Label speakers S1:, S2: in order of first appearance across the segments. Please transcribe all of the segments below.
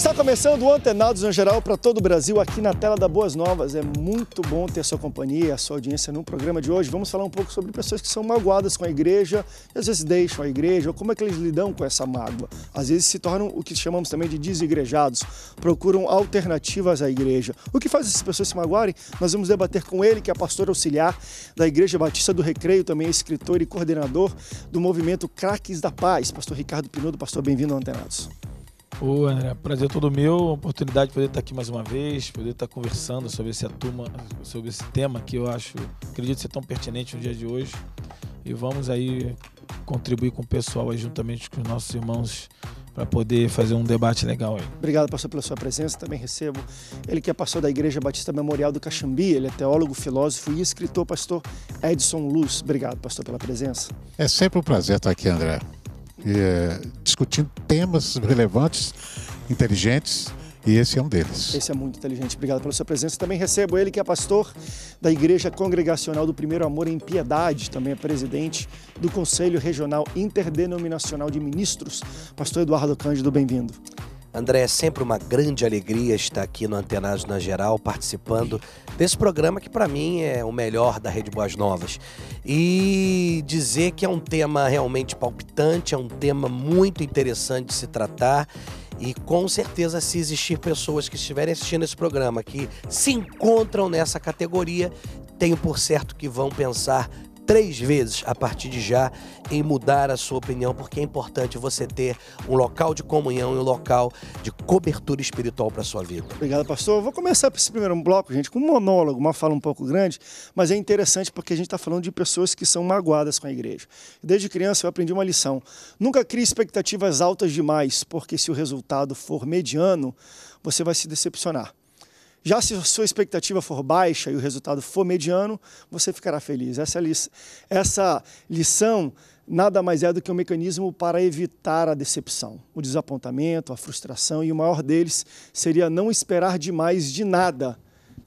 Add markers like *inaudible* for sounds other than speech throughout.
S1: Está começando o Antenados em Geral para todo o Brasil aqui na tela da Boas Novas. É muito bom ter a sua companhia e a sua audiência no programa de hoje. Vamos falar um pouco sobre pessoas que são magoadas com a igreja e às vezes deixam a igreja, ou como é que eles lidam com essa mágoa. Às vezes se tornam o que chamamos também de desigrejados, procuram alternativas à igreja. O que faz essas pessoas se magoarem? Nós vamos debater com ele, que é pastor auxiliar da Igreja Batista do Recreio, também é escritor e coordenador do movimento Craques da Paz. Pastor Ricardo Pinudo, pastor, bem-vindo ao Antenados.
S2: Ô, André, prazer todo meu, oportunidade de poder estar aqui mais uma vez, poder estar conversando sobre esse, atuma, sobre esse tema que eu acho, acredito ser tão pertinente no dia de hoje. E vamos aí contribuir com o pessoal aí, juntamente com os nossos irmãos para poder fazer um debate legal aí.
S1: Obrigado, pastor, pela sua presença. Também recebo ele que é pastor da Igreja Batista Memorial do Caxambi. Ele é teólogo, filósofo e escritor, pastor Edson Luz. Obrigado, pastor, pela presença.
S3: É sempre um prazer estar aqui, André é, discutindo temas relevantes, inteligentes, e esse é um deles.
S1: Esse é muito inteligente. Obrigado pela sua presença. Também recebo ele, que é pastor da Igreja Congregacional do Primeiro Amor em Piedade, também é presidente do Conselho Regional Interdenominacional de Ministros. Pastor Eduardo Cândido, bem-vindo.
S4: André, é sempre uma grande alegria estar aqui no Antenados na Geral, participando desse programa que para mim é o melhor da Rede Boas Novas. E dizer que é um tema realmente palpitante, é um tema muito interessante de se tratar. E com certeza, se existir pessoas que estiverem assistindo esse programa que se encontram nessa categoria, tenho por certo que vão pensar três vezes a partir de já em mudar a sua opinião, porque é importante você ter um local de comunhão e um
S1: local de cobertura espiritual para a sua vida. Obrigado, pastor. Eu vou começar esse primeiro bloco, gente, com um monólogo, uma fala um pouco grande, mas é interessante porque a gente está falando de pessoas que são magoadas com a igreja. Desde criança eu aprendi uma lição. Nunca crie expectativas altas demais, porque se o resultado for mediano, você vai se decepcionar. Já se a sua expectativa for baixa e o resultado for mediano, você ficará feliz. Essa, é li essa lição nada mais é do que um mecanismo para evitar a decepção, o desapontamento, a frustração, e o maior deles seria não esperar demais de nada,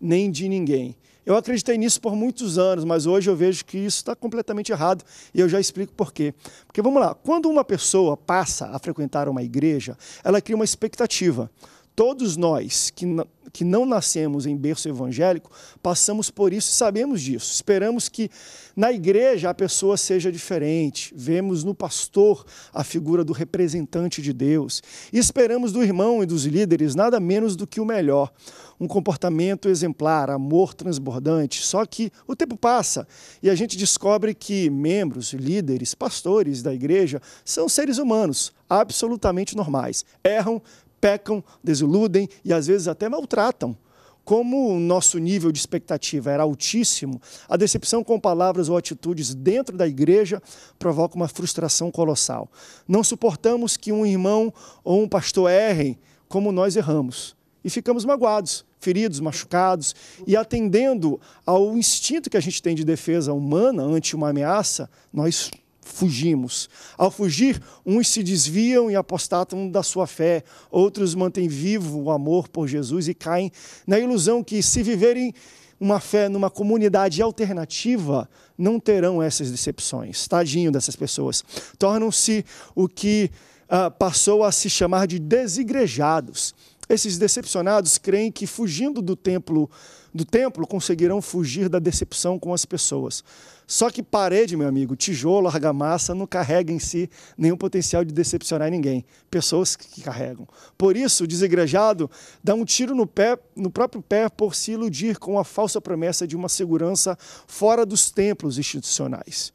S1: nem de ninguém. Eu acreditei nisso por muitos anos, mas hoje eu vejo que isso está completamente errado e eu já explico por quê. Porque vamos lá, quando uma pessoa passa a frequentar uma igreja, ela cria uma expectativa. Todos nós que, que não nascemos em berço evangélico passamos por isso e sabemos disso. Esperamos que na igreja a pessoa seja diferente. Vemos no pastor a figura do representante de Deus. E esperamos do irmão e dos líderes nada menos do que o melhor. Um comportamento exemplar, amor transbordante. Só que o tempo passa e a gente descobre que membros, líderes, pastores da igreja são seres humanos, absolutamente normais. Erram, pecam, desiludem e às vezes até maltratam. Como o nosso nível de expectativa era altíssimo, a decepção com palavras ou atitudes dentro da igreja provoca uma frustração colossal. Não suportamos que um irmão ou um pastor errem como nós erramos e ficamos magoados, feridos, machucados e atendendo ao instinto que a gente tem de defesa humana ante uma ameaça, nós fugimos. Ao fugir, uns se desviam e apostatam da sua fé, outros mantêm vivo o amor por Jesus e caem na ilusão que, se viverem uma fé numa comunidade alternativa, não terão essas decepções. Tadinho dessas pessoas. Tornam-se o que uh, passou a se chamar de desigrejados. Esses decepcionados creem que, fugindo do templo, do templo conseguirão fugir da decepção com as pessoas. Só que parede, meu amigo, tijolo, argamassa, não carrega em si nenhum potencial de decepcionar ninguém. Pessoas que carregam. Por isso, o desigrejado dá um tiro no, pé, no próprio pé por se iludir com a falsa promessa de uma segurança fora dos templos institucionais.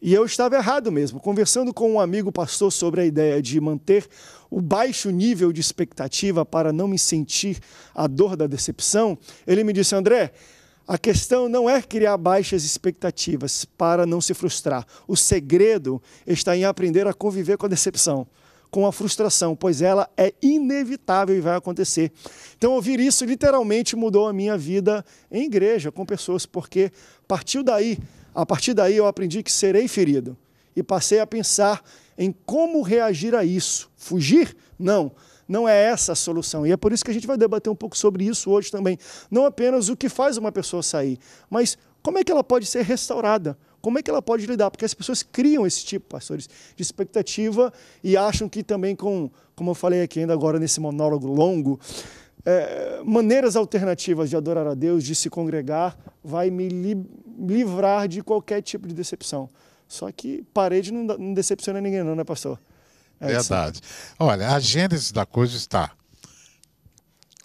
S1: E eu estava errado mesmo. Conversando com um amigo pastor sobre a ideia de manter o baixo nível de expectativa para não me sentir a dor da decepção, ele me disse: André, a questão não é criar baixas expectativas para não se frustrar. O segredo está em aprender a conviver com a decepção, com a frustração, pois ela é inevitável e vai acontecer. Então, ouvir isso literalmente mudou a minha vida em igreja, com pessoas, porque partiu daí a partir daí eu aprendi que serei ferido e passei a pensar em como reagir a isso. Fugir? Não. Não é essa a solução. E é por isso que a gente vai debater um pouco sobre isso hoje também. Não apenas o que faz uma pessoa sair, mas como é que ela pode ser restaurada? Como é que ela pode lidar? Porque as pessoas criam esse tipo, pastores, de expectativa e acham que também com, como eu falei aqui ainda agora nesse monólogo longo, é, maneiras alternativas de adorar a Deus, de se congregar, vai me li livrar de qualquer tipo de decepção. Só que parede não, não decepciona ninguém, não, né, pastor? É Verdade.
S3: Olha, a gênese da coisa está.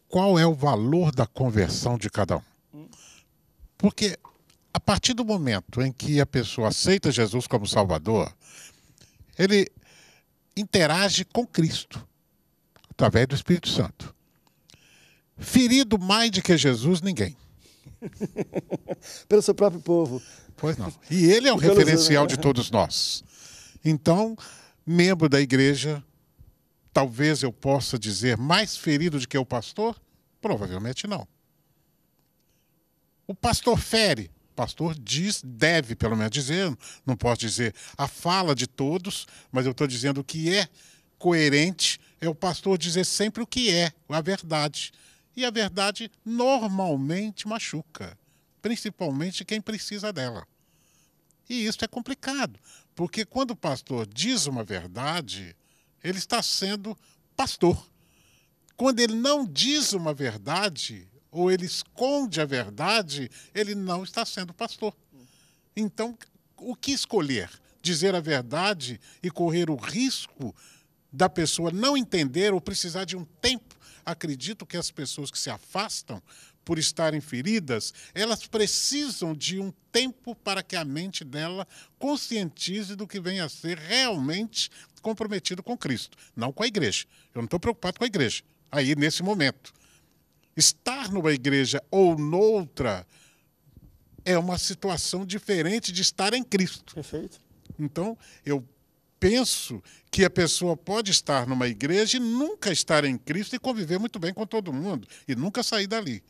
S3: Qual é o valor da conversão de cada um? Porque a partir do momento em que a pessoa aceita Jesus como Salvador, ele interage com Cristo através do Espírito Santo. Ferido mais do que Jesus, ninguém.
S1: *laughs* Pelo seu próprio povo. Pois não.
S3: E ele é um *laughs* Pelo referencial seu... de todos nós. Então, membro da igreja, talvez eu possa dizer mais ferido do que o pastor? Provavelmente não. O pastor fere. O pastor diz, deve pelo menos dizer, não posso dizer a fala de todos, mas eu estou dizendo o que é coerente é o pastor dizer sempre o que é, a verdade. E a verdade normalmente machuca, principalmente quem precisa dela. E isso é complicado, porque quando o pastor diz uma verdade, ele está sendo pastor. Quando ele não diz uma verdade, ou ele esconde a verdade, ele não está sendo pastor. Então, o que escolher? Dizer a verdade e correr o risco da pessoa não entender ou precisar de um tempo Acredito que as pessoas que se afastam por estarem feridas, elas precisam de um tempo para que a mente dela conscientize do que vem a ser realmente comprometido com Cristo, não com a igreja. Eu não estou preocupado com a igreja, aí nesse momento. Estar numa igreja ou noutra é uma situação diferente de estar em Cristo. Perfeito. Então, eu penso que a pessoa pode estar numa igreja e nunca estar em Cristo e conviver muito bem com todo mundo e nunca sair dali.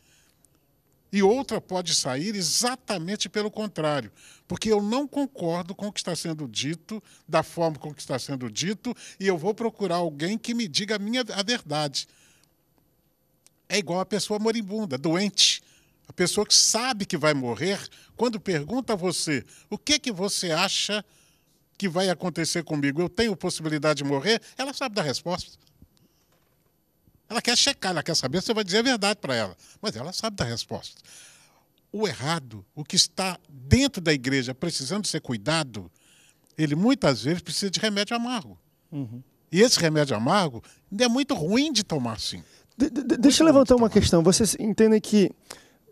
S3: E outra pode sair exatamente pelo contrário, porque eu não concordo com o que está sendo dito, da forma com que está sendo dito, e eu vou procurar alguém que me diga a minha a verdade. É igual a pessoa moribunda, doente. A pessoa que sabe que vai morrer, quando pergunta a você o que, que você acha que vai acontecer comigo? Eu tenho possibilidade de morrer? Ela sabe da resposta. Ela quer checar, ela quer saber se você vai dizer a verdade para ela. Mas ela sabe da resposta. O errado, o que está dentro da igreja precisando ser cuidado, ele muitas vezes precisa de remédio amargo. Uhum. E esse remédio amargo é muito
S1: ruim de tomar, sim. De, de, deixa eu levantar uma questão. Vocês entendem que,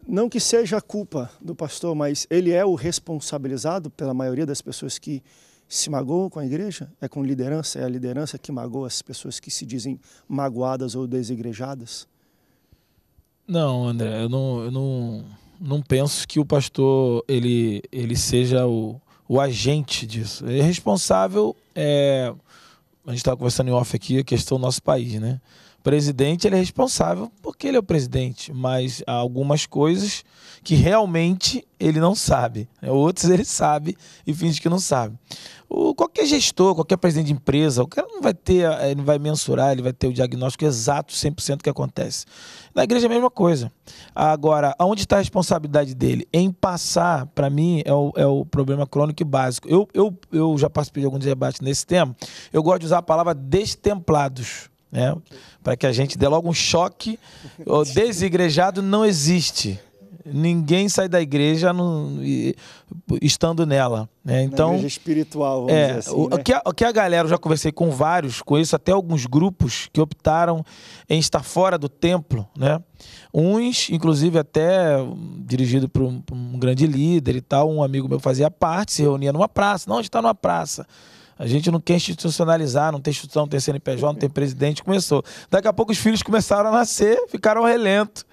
S1: não que seja a culpa do pastor, mas ele é o responsabilizado pela maioria das pessoas que se magoam com a igreja? É com liderança? É a liderança que magoa as pessoas que se dizem magoadas ou desigrejadas?
S2: Não, André, eu não, eu não, não penso que o pastor ele, ele seja o, o agente disso. Ele é responsável, é, a gente estava tá conversando em off aqui, a questão do nosso país, né? presidente ele é responsável porque ele é o presidente, mas há algumas coisas que realmente ele não sabe. Né? Outros ele sabe e finge que não sabe. O, qualquer gestor, qualquer presidente de empresa, o cara não vai ter, eh, ele vai mensurar, ele vai ter o diagnóstico exato 100% que acontece. Na igreja é a mesma coisa. Agora, onde está a responsabilidade dele? Em passar, para mim, é o, é o problema crônico e básico. Eu, eu, eu já participei de alguns debates nesse tema. Eu gosto de usar a palavra destemplados né? para que a gente dê logo um choque. O *laughs* desigrejado não existe. Ninguém sai da igreja estando nela. Né? Então, Na igreja
S1: espiritual, vamos é, dizer assim. O, né?
S2: que a, que a galera, eu já conversei com vários, conheço até alguns grupos que optaram em estar fora do templo. Né? Uns, inclusive, até dirigido por um, por um grande líder e tal, um amigo meu fazia parte, se reunia numa praça. Não, a gente está numa praça. A gente não quer institucionalizar, não tem instituição, não tem CNPJ, não tem presidente. Começou. Daqui a pouco os filhos começaram a nascer, ficaram relento.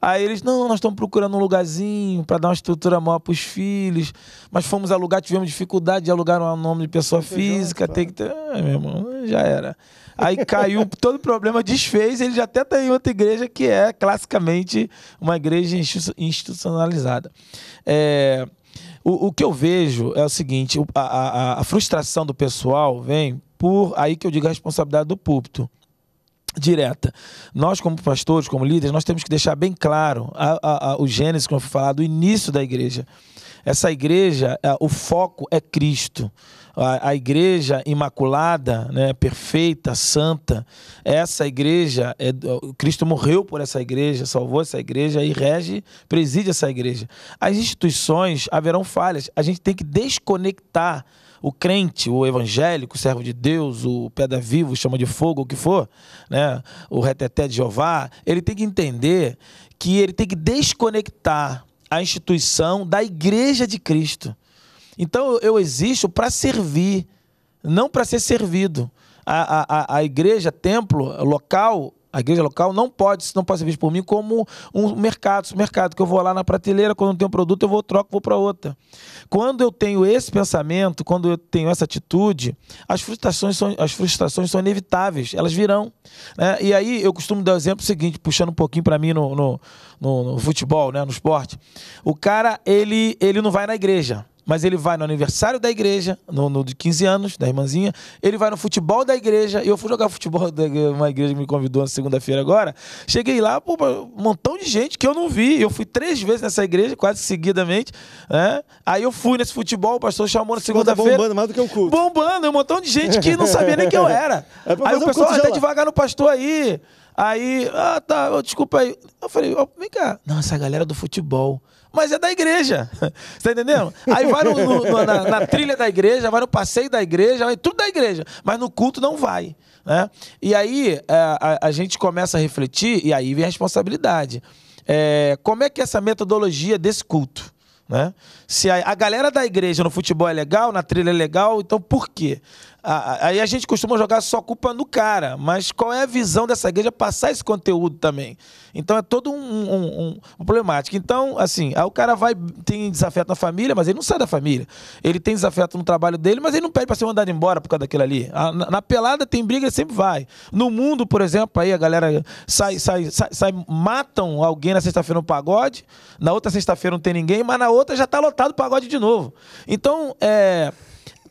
S2: Aí eles, não, nós estamos procurando um lugarzinho para dar uma estrutura maior para os filhos, mas fomos alugar, tivemos dificuldade de alugar um nome de pessoa física, tem que ter. Ah, meu irmão, já era. Aí caiu, *laughs* todo o problema desfez, ele já até está em outra igreja que é classicamente uma igreja institucionalizada. É. O, o que eu vejo é o seguinte: a, a, a frustração do pessoal vem por aí que eu digo a responsabilidade do púlpito direta. Nós, como pastores, como líderes, nós temos que deixar bem claro a, a, a, o Gênesis, como eu falar, do início da igreja. Essa igreja, o foco é Cristo a, a igreja imaculada, né, perfeita, santa, essa igreja, é, Cristo morreu por essa igreja, salvou essa igreja e rege, preside essa igreja. As instituições haverão falhas, a gente tem que desconectar o crente, o evangélico, o servo de Deus, o pedra vivo, chama de fogo, o que for, né? o reteté de Jeová, ele tem que entender que ele tem que desconectar a instituição da igreja de Cristo. Então eu existo para servir, não para ser servido. A, a, a igreja, templo, local, a igreja local não pode, não pode ser visto por mim como um mercado, supermercado, que eu vou lá na prateleira, quando tem um produto, eu vou troco, vou para outra. Quando eu tenho esse pensamento, quando eu tenho essa atitude, as frustrações são, as frustrações são inevitáveis, elas virão. Né? E aí eu costumo dar o exemplo seguinte, puxando um pouquinho para mim no no, no, no futebol, né? no esporte. O cara, ele, ele não vai na igreja mas ele vai no aniversário da igreja, no, no, de 15 anos, da irmãzinha, ele vai no futebol da igreja, e eu fui jogar futebol da uma igreja que me convidou na segunda-feira agora, cheguei lá, pô, um montão de gente que eu não vi, eu fui três vezes nessa igreja, quase seguidamente, né? Aí eu fui nesse futebol, o pastor chamou na segunda-feira. Tá bombando mais do que o um culto. Bombando, um montão de gente que não sabia nem quem eu era. *laughs* É aí o pessoal, até devagar no pastor aí, aí, ah tá, desculpa aí. Eu falei, vem cá, não, essa galera é do futebol mas é da igreja. Você *laughs* tá entendendo? Aí vai no, no, na, na, trilha da igreja, vai no passeio da igreja, vai tudo da igreja, mas no culto não vai. Né? E aí a, é, a, a gente começa a refletir, e aí vem a responsabilidade. É, como é que é essa metodologia desse culto? Né? Se a, a, galera da igreja no futebol é legal, na trilha é legal, então por quê? a, aí a gente costuma jogar só culpa no cara, mas qual é a visão dessa igreja passar esse conteúdo também? Então é todo um, um, um, Então, assim, aí o cara vai, tem desafeto na família, mas ele não sai da família. Ele tem desafeto no trabalho dele, mas ele não pede para ser mandado embora por causa daquilo ali. A, ah, na, na, pelada tem briga, ele sempre vai. No mundo, por exemplo, aí a galera sai, sai, sai, sai matam alguém na sexta-feira no pagode, na outra sexta-feira não tem ninguém, mas na outra já tá lotado o pagode de novo. Então, é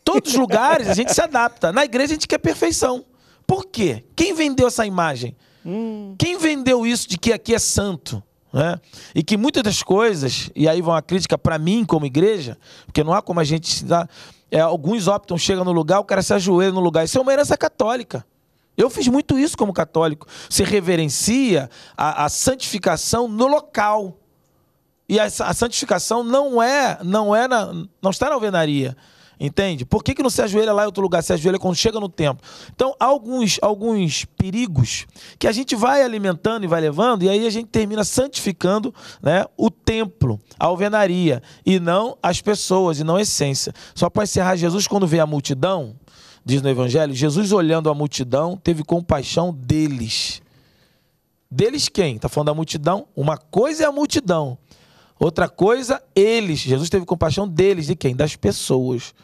S2: todos os lugares a gente se adapta. Na igreja a gente quer perfeição. Por quê? Quem vendeu essa imagem? Hum. Quem vendeu isso de que aqui é santo? Né? E que muitas das coisas, e aí vão a crítica para mim como igreja, porque não há como a gente se dar, é, alguns optam, chega no lugar, o cara se ajoelha no lugar. Isso é uma herança católica. Eu fiz muito isso como católico. Você reverencia a, a santificação no local. E a, a santificação não é, não é na, não está na alvenaria. Entende? Por que, que não se ajoelha lá em outro lugar? Se ajoelha quando chega no templo. Então, há alguns, alguns perigos que a gente vai alimentando e vai levando, e aí a gente termina santificando né, o templo, a alvenaria, e não as pessoas, e não a essência. Só para encerrar, Jesus, quando vê a multidão, diz no Evangelho, Jesus olhando a multidão, teve compaixão deles. Deles quem? Está falando da multidão? Uma coisa é a multidão. Outra coisa, eles. Jesus teve compaixão deles, de quem? Das pessoas.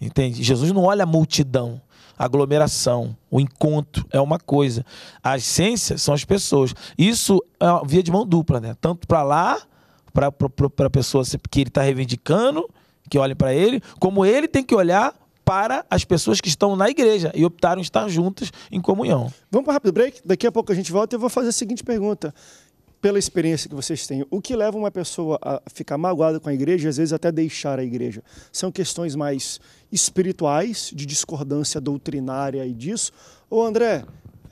S2: Entende? Jesus não olha a multidão, a aglomeração, o encontro é uma coisa. A essência são as pessoas. Isso é uma via de mão dupla, né? Tanto para lá, para a pessoa que ele está reivindicando, que olhem para ele, como ele tem que olhar
S1: para as pessoas que estão na igreja e optaram estar juntas em comunhão. Vamos para rápido break? Daqui a pouco a gente volta e eu vou fazer a seguinte pergunta pela experiência que vocês têm, o que leva uma pessoa a ficar magoada com a igreja, às vezes até deixar a igreja? São questões mais espirituais, de discordância doutrinária e disso? Ou, André,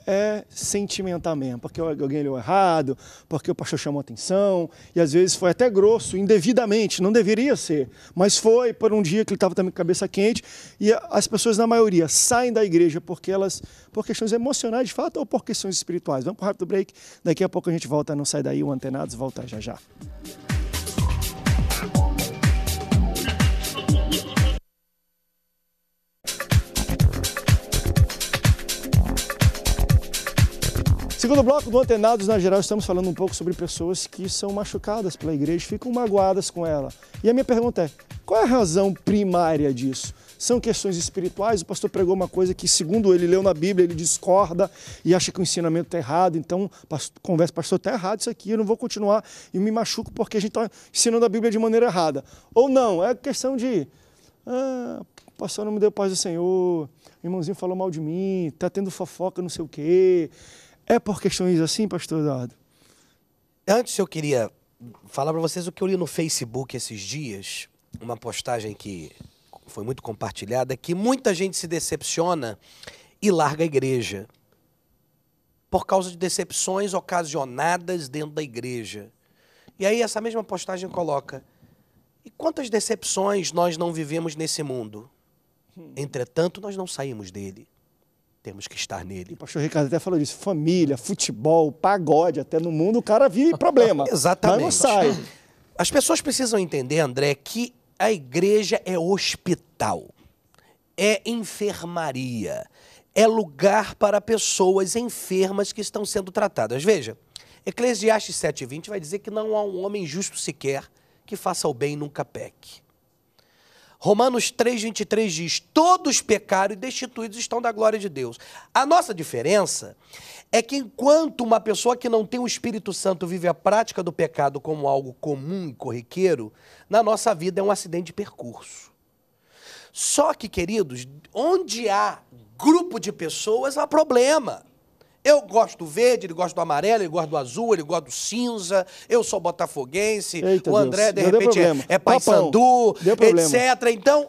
S1: é sentimentar mesmo, porque alguém leu errado, porque o pastor chamou atenção, e às vezes foi até grosso, indevidamente, não deveria ser, mas foi por um dia que ele estava também com a cabeça quente, e as pessoas, na maioria, saem da igreja porque elas, por questões emocionais de fato ou por questões espirituais. Vamos para o rápido break, daqui a pouco a gente volta, não sai daí, o Antenados volta já já. Segundo bloco do Antenados na Geral, estamos falando um pouco sobre pessoas que são machucadas pela igreja, ficam magoadas com ela. E a minha pergunta é: qual é a razão primária disso? São questões espirituais? O pastor pregou uma coisa que, segundo ele leu na Bíblia, ele discorda e acha que o ensinamento está errado. Então, conversa, pastor, está errado isso aqui, eu não vou continuar e me machuco porque a gente está ensinando a Bíblia de maneira errada. Ou não, é questão de. Ah, o pastor não me deu paz do Senhor, o irmãozinho falou mal de mim, está tendo fofoca, não sei o quê. É por questões assim, pastor Eduardo?
S4: Antes eu queria falar para vocês o que eu li no Facebook esses dias, uma postagem que foi muito compartilhada, que muita gente se decepciona e larga a igreja por causa de decepções ocasionadas dentro da igreja. E aí essa mesma postagem coloca: e quantas decepções nós não vivemos nesse mundo? Entretanto, nós não saímos dele temos que estar nele. O
S1: pastor Ricardo até falou disso: família, futebol, pagode, até no mundo o cara vive *laughs* problema. Exatamente. *laughs* Mas não sai. As
S4: pessoas precisam entender, André, que a igreja é hospital, é enfermaria, é lugar para pessoas enfermas que estão sendo tratadas. Veja, Eclesiastes 7,20 vai dizer que não há um homem justo sequer que faça o bem e nunca peque. Romanos 3, 23 diz: Todos pecaram e destituídos estão da glória de Deus. A nossa diferença é que enquanto uma pessoa que não tem o Espírito Santo vive a prática do pecado como algo comum e corriqueiro, na nossa vida é um acidente de percurso. Só que, queridos, onde há grupo de pessoas, há problema. Eu gosto do verde, ele gosta do amarelo, ele gosta do azul, ele gosta do cinza. Eu sou botafoguense. Eita o André, Deus. de repente, é, é paisandu, etc. Então,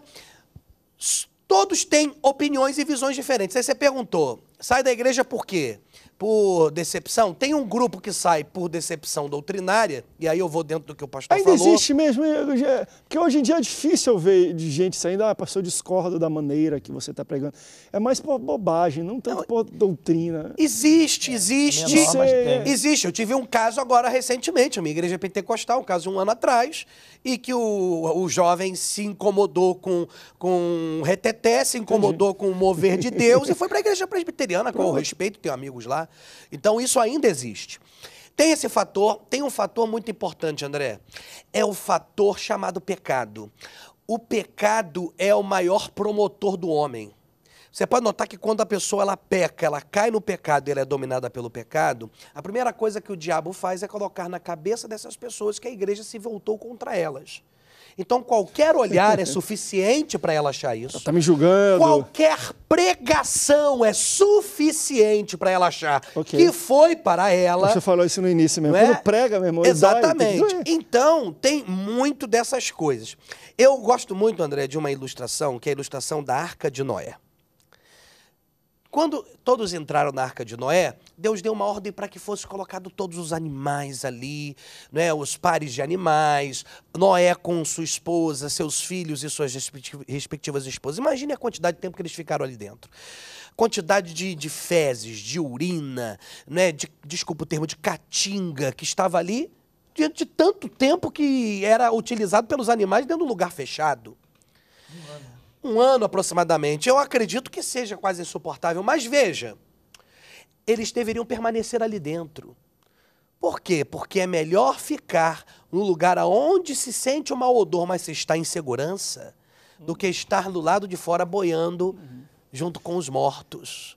S4: todos têm opiniões e visões diferentes. Aí você perguntou, sai da igreja por quê? por decepção. Tem um grupo que sai por decepção doutrinária, e aí eu vou dentro do que o pastor Ainda falou. existe
S1: mesmo, é, é, é, porque hoje em dia é difícil ver de gente saindo, ah, pastor, discordo da maneira que você está pregando. É mais por bobagem, não tanto não, por doutrina.
S4: Existe, existe. É, menor, existe. Eu tive um caso agora recentemente, uma igreja pentecostal, um caso um ano atrás, e que o, o jovem se incomodou com, com reteté, se incomodou Entendi. com o mover de Deus *laughs* e foi para a igreja presbiteriana, com o respeito, tenho amigos lá. Então isso ainda existe. Tem esse fator, tem um fator muito importante, André. É o fator chamado pecado. O pecado é o maior promotor do homem. Você pode notar que quando a pessoa ela peca, ela cai no pecado, ela é dominada pelo pecado, a primeira coisa que o diabo faz é colocar na cabeça dessas pessoas que a igreja se voltou contra elas. Então qualquer olhar é *laughs* suficiente para ela achar isso. Ela tá me julgando. Qualquer pregação é suficiente para ela achar okay. que foi
S1: para ela. Você falou isso no início mesmo. Não é? Quando prega, meu irmão, Exatamente. Dói,
S4: tem então tem muito dessas coisas. Eu gosto muito, André, de uma ilustração que é a ilustração da Arca de Noé. Quando todos entraram na arca de Noé, Deus deu uma ordem para que fosse colocado todos os animais ali, né, os pares de animais, Noé com sua esposa, seus filhos e suas respectivas esposas. Imagine a quantidade de tempo que eles ficaram ali dentro. Quantidade de, de fezes, de urina, né, de, desculpa o termo, de caatinga que estava ali diante de tanto tempo que era utilizado pelos animais dentro de um lugar fechado. ano. É, né? um ano aproximadamente. Eu acredito que seja quase insuportável, mas veja, eles deveriam permanecer ali dentro. Por quê? Porque é melhor ficar num lugar onde se sente o mau odor, mas se está em segurança, do que estar do lado de fora boiando. Uhum junto com os mortos.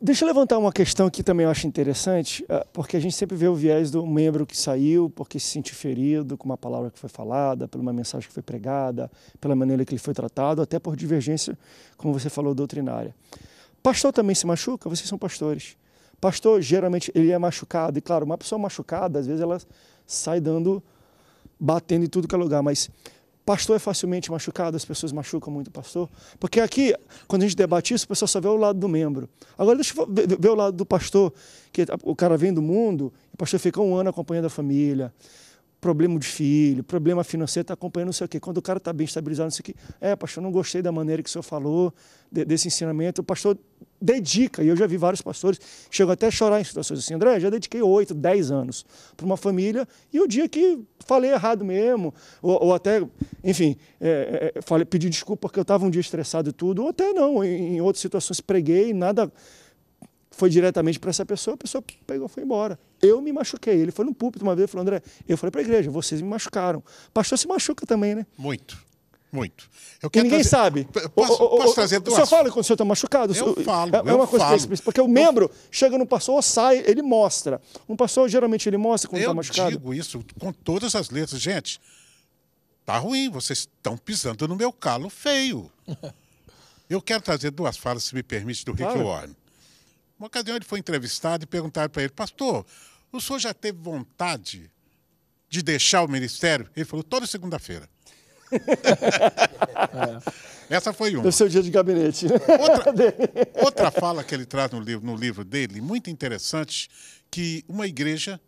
S1: Deixa eu levantar uma questão que também eu acho interessante, eh, porque a gente sempre vê o viés do membro que saiu porque se sentiu ferido com uma palavra que foi falada, por uma mensagem que foi pregada, pela maneira que ele foi tratado, até por divergência, como você falou, doutrinária. Pastor também se machuca? Vocês são pastores. Pastor, geralmente, ele é machucado. E, claro, uma pessoa machucada, às vezes, ela sai dando, batendo em tudo que é lugar. Mas Pastor é facilmente machucado, as pessoas machucam muito o pastor. Porque aqui, quando a gente debate isso, o pessoal só vê o lado do membro. Agora deixa eu ver, ver o lado do pastor, que o cara vem do mundo, o pastor fica um ano acompanhando a família, problema de filho, problema financeiro, está acompanhando não sei o quê. Quando o cara está bem estabilizado, não sei o quê. É, pastor, não gostei da maneira que o senhor falou, de, desse ensinamento. O pastor dedica, e eu já vi vários pastores, chegam até a chorar em situações assim, André, já dediquei oito, dez anos para uma família, e o dia que falei errado mesmo, ou, ou até, enfim, é, é, falei, pedi desculpa porque eu estava um dia estressado e tudo, ou até não, em, em outras situações preguei, nada foi diretamente para essa pessoa, a pessoa pegou foi embora. Eu me machuquei. Ele foi no púlpito uma vez e falou, André, eu falei para a igreja, vocês me machucaram. pastor se machuca também, né? Muito. Muito. Eu quero e ninguém trazer... sabe. Posso, o, o, posso trazer duas... O senhor fala quando o senhor está machucado? Eu falo, é, é, eu uma coisa falo. porque o membro eu... chega no pastor, sai, ele mostra. Um pastor, geralmente, ele mostra quando está machucado. Eu digo
S3: isso com todas as letras. Gente, tá ruim, vocês estão pisando no meu calo feio. *laughs* eu quero trazer duas falas, se me permite, do Rick claro. Warren. Uma ocasião ele foi entrevistado e perguntaram para ele, pastor, o senhor já teve vontade de deixar o ministério? Ele falou, toda segunda-feira. *laughs* é. Essa foi uma. Deve ser o dia de gabinete. Né? Outra, *laughs* outra fala que ele traz no livro, no livro dele, muito interessante, que uma igreja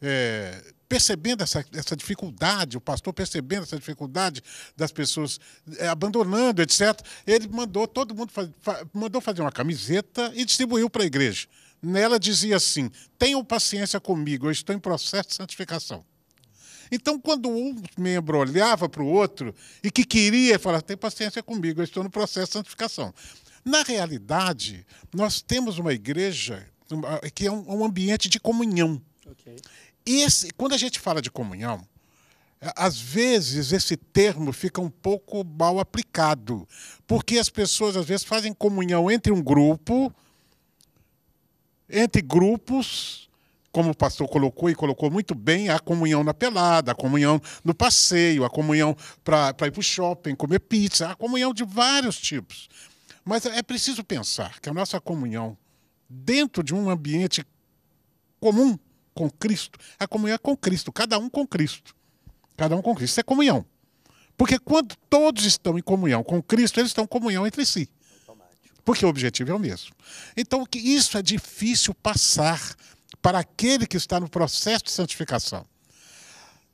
S3: é, percebendo essa, essa dificuldade, o pastor percebendo essa dificuldade das pessoas é, abandonando, etc., ele mandou todo mundo faz, fa, mandou fazer uma camiseta e distribuiu para a igreja. Nela dizia assim: tenham paciência comigo, eu estou em processo de santificação. Então, quando um membro olhava para o outro e que queria falar, tem paciência comigo, eu estou no processo de santificação. Na realidade, nós temos uma igreja que é um ambiente de comunhão. Okay. Esse, quando a gente fala de comunhão, é, às vezes esse termo fica um pouco mal aplicado, porque as pessoas às vezes fazem comunhão entre um grupo, entre grupos, como o pastor colocou e colocou muito bem, a comunhão na pelada, a comunhão no passeio, a comunhão para ir para o shopping, comer pizza, a comunhão de vários tipos. Mas é preciso pensar que a nossa comunhão, dentro de um ambiente comum, com Cristo, a comunhão é com Cristo, cada um com Cristo. Cada um com Cristo. Isso é comunhão. Porque quando todos estão em comunhão com Cristo, eles estão em comunhão entre si. Porque o objetivo é o mesmo. Então, isso é difícil passar para aquele que está no processo de santificação.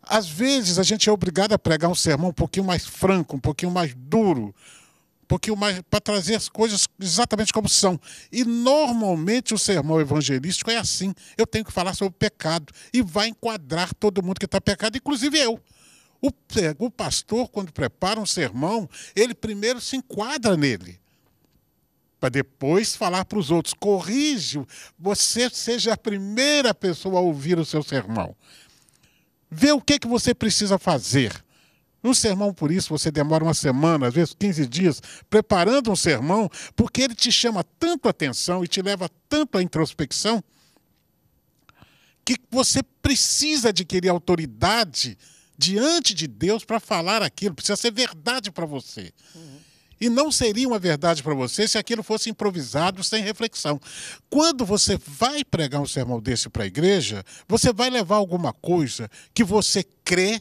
S3: Às vezes, a gente é obrigado a pregar um sermão um pouquinho mais franco, um pouquinho mais duro, porque para trazer as coisas exatamente como são. E normalmente o sermão evangelístico é assim. Eu tenho que falar sobre o pecado e vai enquadrar todo mundo que está pecado, inclusive eu. O, o pastor, quando prepara um sermão, ele primeiro se enquadra nele para depois falar para os outros. Corrige, você seja a primeira pessoa a ouvir o seu sermão. Vê o que, que você precisa fazer um sermão, por isso, você demora uma semana, às vezes 15 dias, preparando um sermão, porque ele te chama tanto a atenção e te leva tanto à introspecção, que você precisa adquirir autoridade diante de Deus para falar aquilo, precisa ser verdade para você. Uhum. E não seria uma verdade para você se aquilo fosse improvisado, sem reflexão. Quando você vai pregar um sermão desse para a igreja, você vai levar alguma coisa que você crê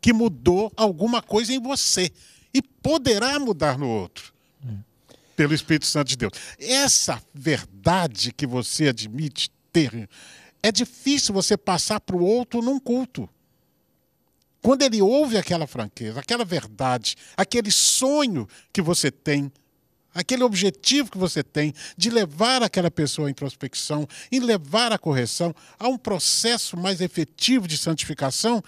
S3: que mudou alguma coisa em você e poderá mudar no outro. Pelo Espírito Santo de Deus. Essa verdade que você admite ter é difícil você passar para o outro num culto. Quando ele ouve aquela franqueza, aquela verdade, aquele sonho que você tem, aquele objetivo que você tem de levar aquela pessoa à introspecção e levar a correção a um processo mais efetivo de santificação,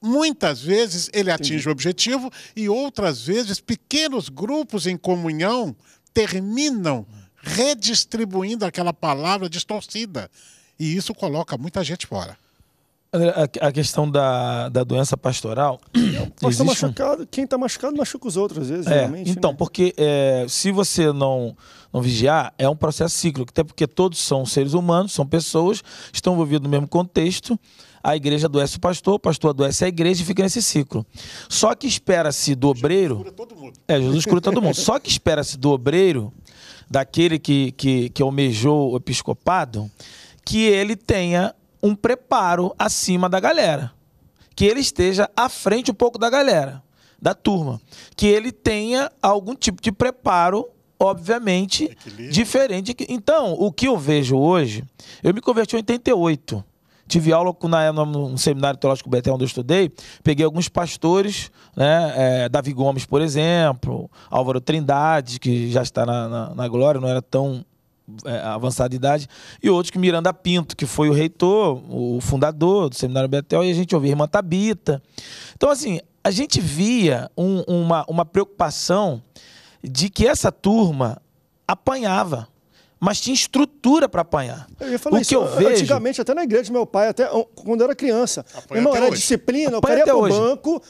S3: muitas vezes ele atinge Entendi. o objetivo e outras vezes pequenos grupos em comunhão terminam redistribuindo aquela palavra distorcida.
S1: E isso coloca muita gente fora.
S2: André, a, questão da, da doença pastoral. Nós *coughs* é,
S1: um... quem está machucado machuca os outros, às vezes, é, né? Então,
S2: né? porque é, se você não, não vigiar, é um processo cíclico, até porque todos são seres humanos, são pessoas, estão envolvidos no mesmo contexto a igreja adoece o pastor, o pastor adoece a igreja e fica nesse ciclo. Só que espera-se do obreiro. Jesus cura todo mundo. É, Jesus cura todo mundo. Só que espera-se do obreiro, daquele que, que, que almejou o episcopado, que ele tenha um preparo acima da galera. Que ele esteja à frente um pouco da galera, da turma. Que ele tenha algum tipo de preparo obviamente, Equilíbrio. diferente. Então, o que eu vejo hoje, eu me converti em 88 tive aula com, na, no, seminário teológico Betel, onde eu estudei, peguei alguns pastores, né, é, Davi Gomes, por exemplo, Álvaro Trindade, que já está na, na, na glória, não era tão é, avançada idade, e outros que Miranda Pinto, que foi o reitor, o fundador do Seminário Betel, e a gente ouvia a irmã Tabita. Então, assim, a gente via um, uma, uma preocupação de que essa turma apanhava mas tinha estrutura para apanhar.
S1: Eu ia falar o isso. Que eu vejo... Antigamente, até na igreja, meu pai, até quando eu era criança, Apanha irmão, era hoje. disciplina, Apanha eu queria pro hoje. banco,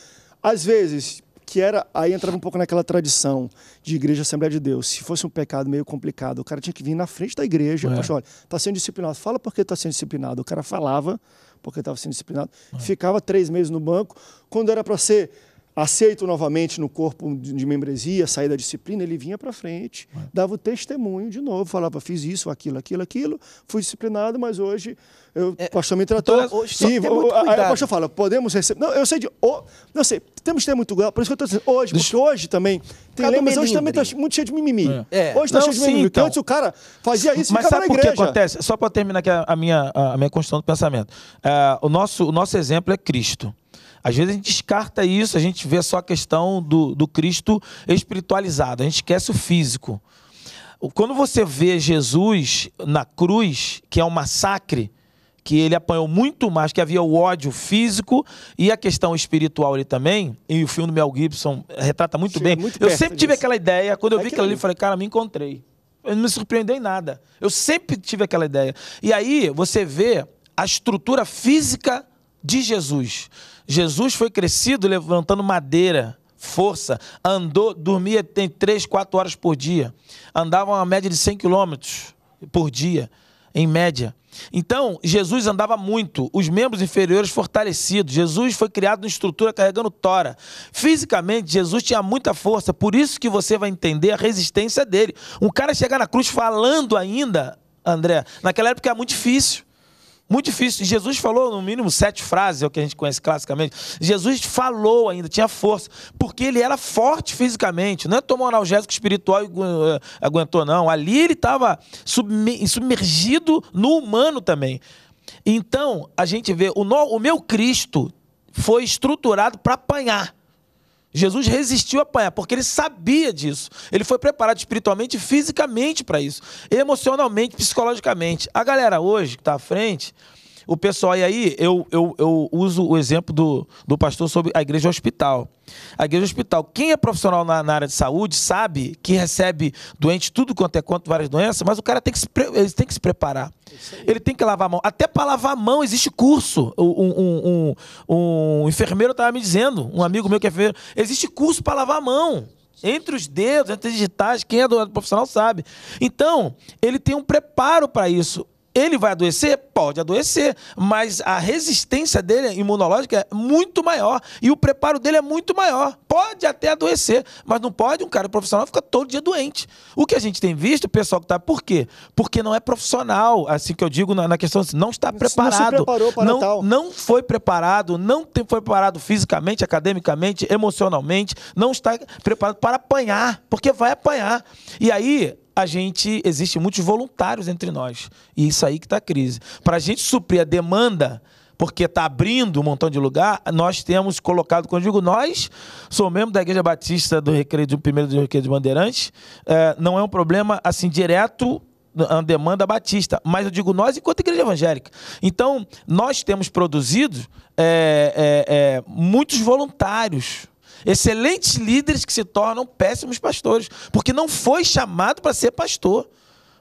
S1: às vezes, que era. Aí entrava um pouco naquela tradição de igreja Assembleia de Deus. Se fosse um pecado meio complicado, o cara tinha que vir na frente da igreja. É. Poxa, olha, tá sendo disciplinado. Fala por que tá sendo disciplinado. O cara falava porque estava sendo disciplinado. É. Ficava três meses no banco. Quando era para ser aceito novamente no corpo de membresia, sair da disciplina, ele vinha para frente, é. dava o testemunho de novo, falava, fiz isso, aquilo, aquilo, aquilo, fui disciplinado, mas hoje eu, é, o pastor me tratou. Então, hoje, e, aí o pastor fala, podemos receber. Não, eu sei de. Oh, não sei, temos que ter muito cuidado. Por isso que eu estou dizendo hoje, porque hoje também tem lei, mas hoje também está muito cheio de mimimi. É. É. Hoje está cheio de mimimi. Então. Antes o cara fazia isso e Mas sabe o que acontece?
S2: Só para terminar aqui a, minha, a minha construção do pensamento. Uh, o, nosso, o nosso exemplo é Cristo. Às vezes a gente descarta isso, a gente vê só a questão do, do Cristo espiritualizado, a gente esquece o físico. Quando você vê Jesus na cruz, que é um massacre, que ele apanhou muito mais, que havia o ódio físico e a questão espiritual ali também, e o filme do Mel Gibson retrata muito Chega bem. Muito eu sempre tive aquela ideia, quando eu é vi aquilo ali, falei, cara, me encontrei. Eu não me surpreendi em nada. Eu sempre tive aquela ideia. E aí você vê a estrutura física de Jesus. Jesus foi crescido levantando madeira, força, andou, dormia tem três, quatro horas por dia, andava uma média de 100 quilômetros por dia, em média. Então, Jesus andava muito, os membros inferiores fortalecidos. Jesus foi criado em estrutura carregando tora. Fisicamente, Jesus tinha muita força, por isso que você vai entender a resistência dele. Um cara chegar na cruz falando ainda, André, naquela época era muito difícil. Muito difícil. Jesus falou, no mínimo, sete frases, é o que a gente conhece classicamente. Jesus falou ainda, tinha força, porque ele era forte fisicamente. Não é tomou analgésico espiritual e eh, aguentou, não. Ali ele estava submergido no humano também. Então, a gente vê, o, no, o meu Cristo foi estruturado para apanhar. Jesus resistiu a apanhar, porque ele sabia disso. Ele foi preparado espiritualmente e fisicamente para isso, emocionalmente, psicologicamente. A galera hoje que está à frente, o pessoal. E aí eu, eu, eu uso o exemplo do, do pastor sobre a igreja hospital. A igreja hospital, quem é profissional na, na área de saúde sabe que recebe doente tudo quanto é quanto, várias doenças, mas o cara tem que se, ele tem que se preparar. Ele tem que lavar a mão. Até para lavar a mão existe curso. Um, um, um, um enfermeiro estava me dizendo, um amigo meu que é enfermeiro, existe curso para lavar a mão entre os dedos, entre os digitais, quem é do profissional sabe. Então, ele tem um preparo para isso. Ele vai adoecer? Pode adoecer, mas a resistência dele imunológica é muito maior e o preparo dele é muito maior. Pode até adoecer, mas não pode um cara profissional ficar todo dia doente. O que a gente tem visto, o pessoal que está. Por quê? Porque não é profissional, assim que eu digo na, na questão, assim, não está preparado. Não, não, tal. não foi preparado, não tem, foi preparado fisicamente, academicamente, emocionalmente, não está preparado para apanhar, porque vai apanhar. E aí, a gente existe muitos voluntários entre nós e isso aí que está a crise. Para a gente suprir a demanda porque está abrindo um montão de lugar, nós temos colocado, quando digo nós, sou membro da Igreja Batista do Recreio do Primeiro do Recreio de Bandeirantes, é, não é um problema assim direto a demanda batista, mas eu digo nós enquanto igreja evangélica. Então, nós temos produzido é, é, é muitos voluntários Excelentes líderes que se tornam péssimos pastores, porque não foi chamado para ser pastor.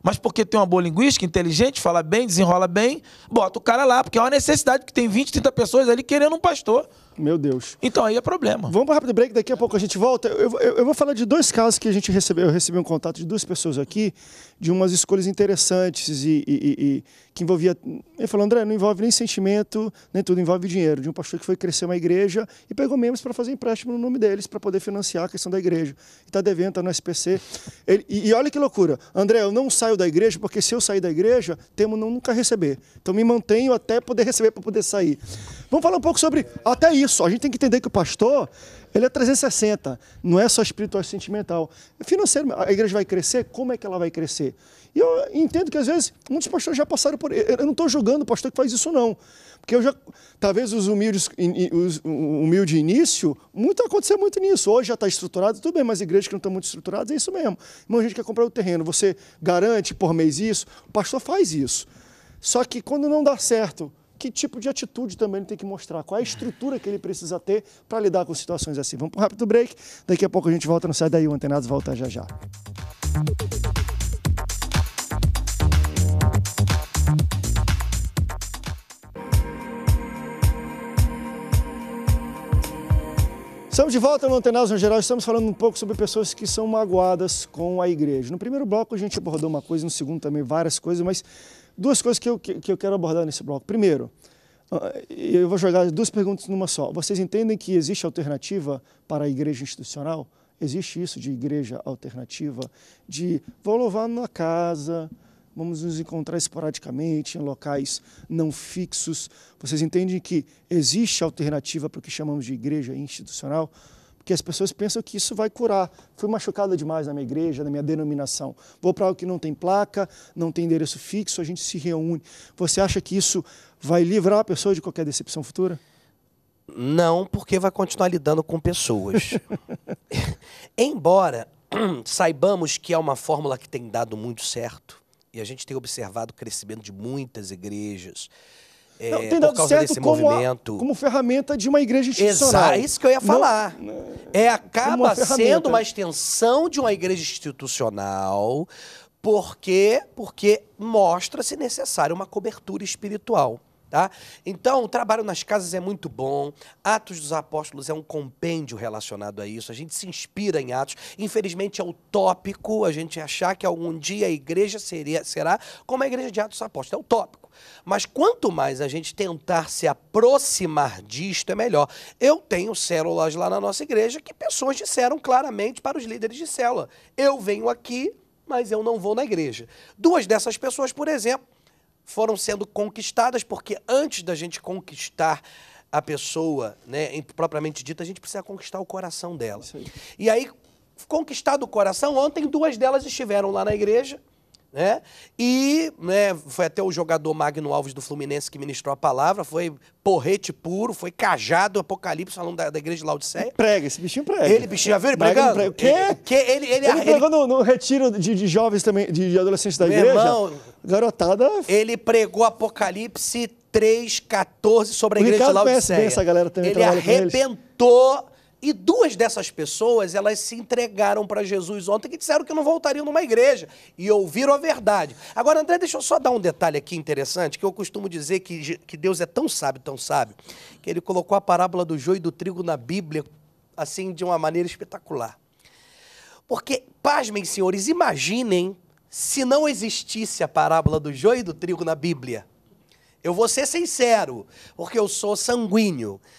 S2: Mas porque tem uma boa linguística, inteligente, fala bem, desenrola bem, bota o cara lá, porque é uma necessidade, que tem 20, 30 pessoas ali querendo um pastor. Meu Deus. Então aí é
S1: problema. Vamos para rápido break, daqui a pouco a gente volta. Eu, eu, eu, vou falar de dois casos que a gente recebeu. Eu recebi um contato de duas pessoas aqui, de umas escolhas interessantes e, e, e que envolvia. Ele falou, André, não envolve nem sentimento, nem tudo, envolve dinheiro. De um pastor que foi crescer uma igreja e pegou membros para fazer empréstimo no nome deles, para poder financiar a questão da igreja. E está devendo, está no SPC. Ele, e, e olha que loucura. André, eu não saio da igreja, porque se eu sair da igreja, temo não nunca receber. Então me mantenho até poder receber para poder sair. Vamos falar um pouco sobre até isso pessoal. A gente tem que entender que o pastor, ele é 360, não é só espiritual e sentimental. É financeiro, a igreja vai crescer, como é que ela vai crescer? E eu entendo que às vezes muitos pastores já passaram por. Eu não estou julgando o pastor que faz isso, não. Porque eu já. Talvez os humildes, os humilde início, muito aconteceu muito nisso. Hoje já está estruturado, tudo bem, mas igrejas que não estão muito estruturadas, é isso mesmo. Irmão, a gente quer comprar o terreno, você garante por mês isso, o pastor faz isso. Só que quando não dá certo, que tipo de atitude também ele tem que mostrar, qual é a estrutura que ele precisa ter para lidar com situações assim. Vamos para um rápido break, daqui a pouco a gente volta, não sai daí, o Antenados volta já já. Estamos de volta no Antenados no Geral, estamos falando um pouco sobre pessoas que são magoadas com a igreja. No primeiro bloco a gente abordou uma coisa, no segundo também várias coisas, mas duas coisas que eu, que eu quero abordar nesse bloco. Primeiro, ah, eu vou jogar duas perguntas numa só. Vocês entendem que existe alternativa para a igreja institucional? Existe isso de igreja alternativa? De vou louvar na casa, vamos nos encontrar esporadicamente em locais não fixos. Vocês entendem que existe alternativa para o que chamamos de igreja institucional? Porque as pessoas pensam que isso vai curar. Fui machucada demais na minha igreja, na minha denominação. Vou para algo que não tem placa, não tem endereço fixo, a gente se reúne. Você acha que isso vai livrar a pessoa de qualquer decepção futura? Não, porque vai continuar lidando com pessoas. *laughs* *laughs* Embora *clears throat* saibamos
S4: que é uma fórmula que tem dado muito certo, e a gente tem observado o crescimento de muitas igrejas. É, não, eh, tem dado por causa certo desse como movimento. A, como
S1: ferramenta de uma igreja institucional. Exato, é isso que eu ia falar. Não, né?
S4: não, é, acaba uma sendo uma extensão de uma igreja institucional, porque, porque mostra-se necessária uma cobertura espiritual. Tá? Então, o trabalho nas casas é muito bom. Atos dos Apóstolos é um compêndio relacionado a isso. A gente se inspira em Atos. Infelizmente, é utópico a gente achar que algum dia a igreja seria, será como a igreja de Atos dos Apóstolos. É utópico. Mas quanto mais a gente tentar se aproximar disto, é melhor. Eu tenho células lá na nossa igreja que pessoas disseram claramente para os líderes de célula: eu venho aqui, mas eu não vou na igreja. Duas dessas pessoas, por exemplo foram sendo conquistadas, porque antes da gente conquistar a pessoa, né, propriamente dita, a gente precisa conquistar o coração dela. Aí. E aí, conquistado o coração, ontem duas delas estiveram lá na igreja né? E né, foi até o jogador Magno Alves do Fluminense que ministrou a palavra, foi porrete puro, foi cajado, apocalipse, falando da, da igreja de Laodiceia.
S1: Prega, esse bichinho prega. Ele, bichinho, já viu ele pregando? Prega, O quê? Que, ele, ele, ele, ele pregou no, no retiro de, de, jovens também, de, de adolescentes da igreja. Irmão, garotada. Ele pregou apocalipse 3, 14 sobre a o igreja Ricardo de Laodiceia. bem essa galera também, ele arrebentou
S4: e duas dessas pessoas, elas se entregaram para Jesus ontem que disseram que não voltariam numa igreja e ouviram a verdade. Agora, André, deixa eu só dar um detalhe aqui interessante, que eu costumo dizer que, que Deus é tão sábio, tão sábio, que ele colocou a parábola do joio e do trigo na Bíblia, assim, de uma maneira espetacular. Porque, pasmem, senhores, imaginem se não existisse a parábola do joio e do trigo na Bíblia. Eu vou ser sincero, porque eu sou sanguíneo. *laughs*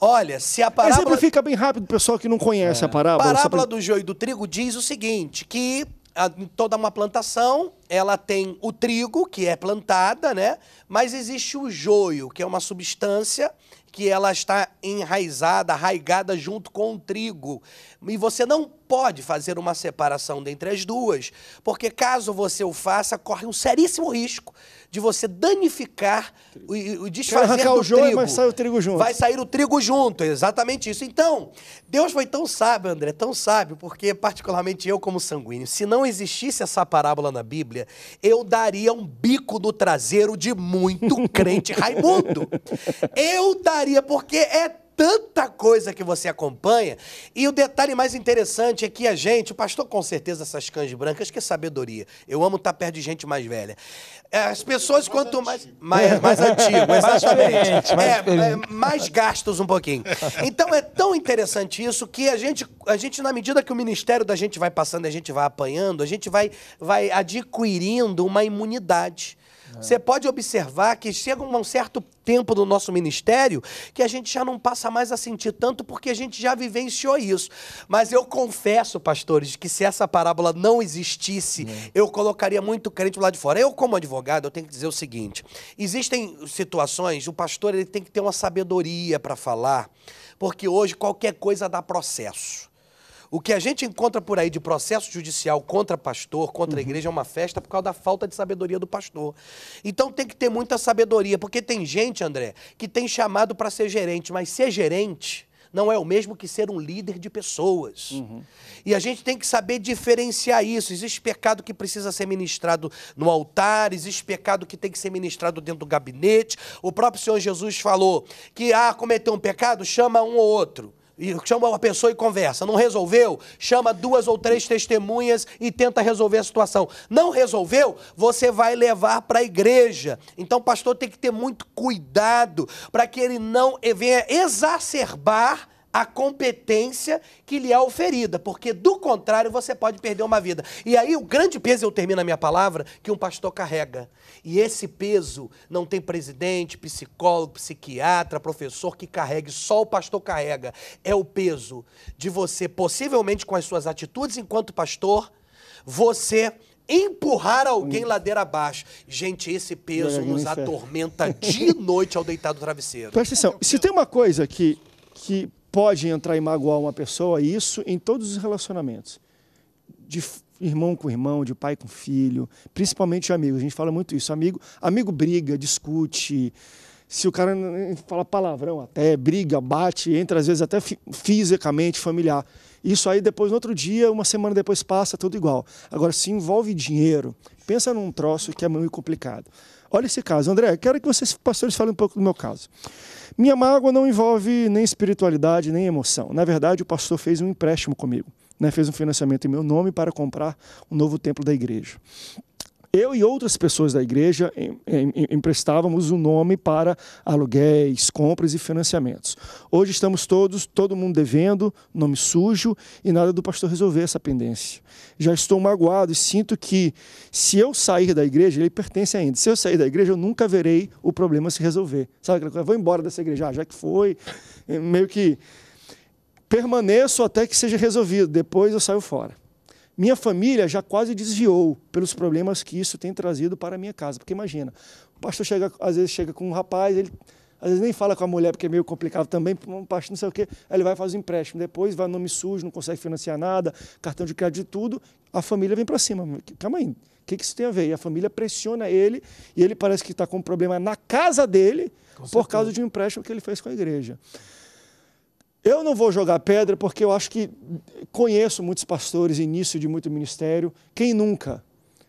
S4: Olha, se a parábola. Exemplifica
S1: bem rápido pessoal que não conhece é. a parábola. A parábola
S4: do joio e do trigo diz o seguinte: que a, toda uma plantação, ela tem o trigo, que é plantada, né? Mas existe o joio, que é uma substância que ela está enraizada, arraigada junto com o trigo. E você não pode fazer uma separação dentre as duas, porque caso você o faça, corre um seríssimo risco de você danificar e, desfazer Quero do o joio, trigo. Vai sair o
S1: trigo junto. Vai
S4: sair o trigo junto, exatamente isso. Então, Deus foi tão sábio, André, tão sábio, porque particularmente eu como sanguíneo, se não existisse essa parábola na Bíblia, eu daria um bico no traseiro de muito *laughs* crente Raimundo. Eu daria, porque é tanta coisa que você acompanha. E o detalhe mais interessante é que a gente, o pastor com certeza essas cães brancas, que é sabedoria. Eu amo estar perto de gente mais velha. É, as pessoas, mais quanto mais. Mais, mais antigo, *laughs* exatamente. é, é, mais gastos um pouquinho. Então é tão interessante isso que a gente, a gente, na medida que o ministério da gente vai passando, a gente vai apanhando, a gente vai, vai adquirindo uma imunidade. É. Você pode observar que chega um certo tempo do nosso ministério que a gente já não passa mais a sentir tanto porque a gente já vivenciou isso. Mas eu confesso, pastores, que se essa parábola não existisse, é. eu colocaria muito crente lá de fora. Eu, como advogado, eu tenho que dizer o seguinte: existem situações, o pastor ele tem que ter uma sabedoria para falar, porque hoje qualquer coisa dá processo. O que a gente encontra por aí de processo judicial contra pastor, contra uhum. a igreja, é uma festa por causa da falta de sabedoria do pastor. Então tem que ter muita sabedoria, porque tem gente, André, que tem chamado para ser gerente, mas ser gerente não é o mesmo que ser um líder de pessoas. Uhum. E a gente tem que saber diferenciar isso. Existe pecado que precisa ser ministrado no altar, existe pecado que tem que ser ministrado dentro do gabinete. O próprio Senhor Jesus falou que, ah, cometeu um pecado, chama um ou outro chama uma pessoa e conversa. Não resolveu? Chama duas ou três testemunhas e tenta resolver a situação. Não resolveu? Você vai levar para a igreja. Então, o pastor tem que ter muito cuidado para que ele não venha exacerbar a competência que lhe é oferida, porque do contrário você pode perder uma vida. E aí o grande peso, eu termino a minha palavra, que um pastor carrega. E esse peso não tem presidente, psicólogo, psiquiatra, professor que carregue, só o pastor carrega. É o peso de você, possivelmente com as suas atitudes enquanto pastor, você empurrar alguém hum. ladeira abaixo. Gente, esse peso é, nos é. atormenta de *laughs* noite ao deitar do travesseiro. Presta
S1: atenção, é se tem uma coisa que, que pode entrar e magoar uma pessoa, isso em todos os relacionamentos. De irmão com irmão, de pai com filho, principalmente de amigo. A gente fala muito isso. Amigo, amigo briga, discute. Se o cara fala palavrão até, briga, bate, entra às vezes até fisicamente, familiar. Isso aí depois, no outro dia, uma semana depois passa, tudo igual. Agora, se envolve dinheiro, pensa num troço que é meio complicado. Olha esse caso. André, quero que vocês, pastores, falem um pouco do meu caso. Minha mágoa não envolve nem espiritualidade, nem emoção. Na verdade, o pastor fez um empréstimo comigo, né? fez um financiamento em meu nome para comprar o um novo templo da igreja eu e outras pessoas da igreja em, em, em, emprestávamos o um nome para aluguéis, compras e financiamentos. Hoje estamos todos, todo mundo devendo, nome sujo e nada do pastor resolver essa pendência. Já estou magoado e sinto que se eu sair da igreja, ele pertence ainda. Se eu sair da igreja, eu nunca verei o problema se resolver. Sabe aquela coisa? Vou embora dessa igreja, ah, já que foi, meio que permaneço até que seja resolvido, depois eu saio fora. Minha família já quase desviou pelos problemas que isso tem trazido para a minha casa. Porque imagina, o pastor chega, às vezes chega com um rapaz, ele às vezes nem fala com a mulher, porque é meio complicado também, um pastor não sei o quê, aí ele vai fazer um empréstimo, depois vai nome sujo, não consegue financiar nada, cartão de crédito, tudo, a família vem para cima. Calma aí, o que, que isso tem a ver? E a família pressiona ele, e ele parece que está com um problema na casa dele, por causa de um empréstimo que ele fez com a igreja. Eu não vou jogar pedra porque eu acho que conheço muitos pastores, início de muito ministério. Quem nunca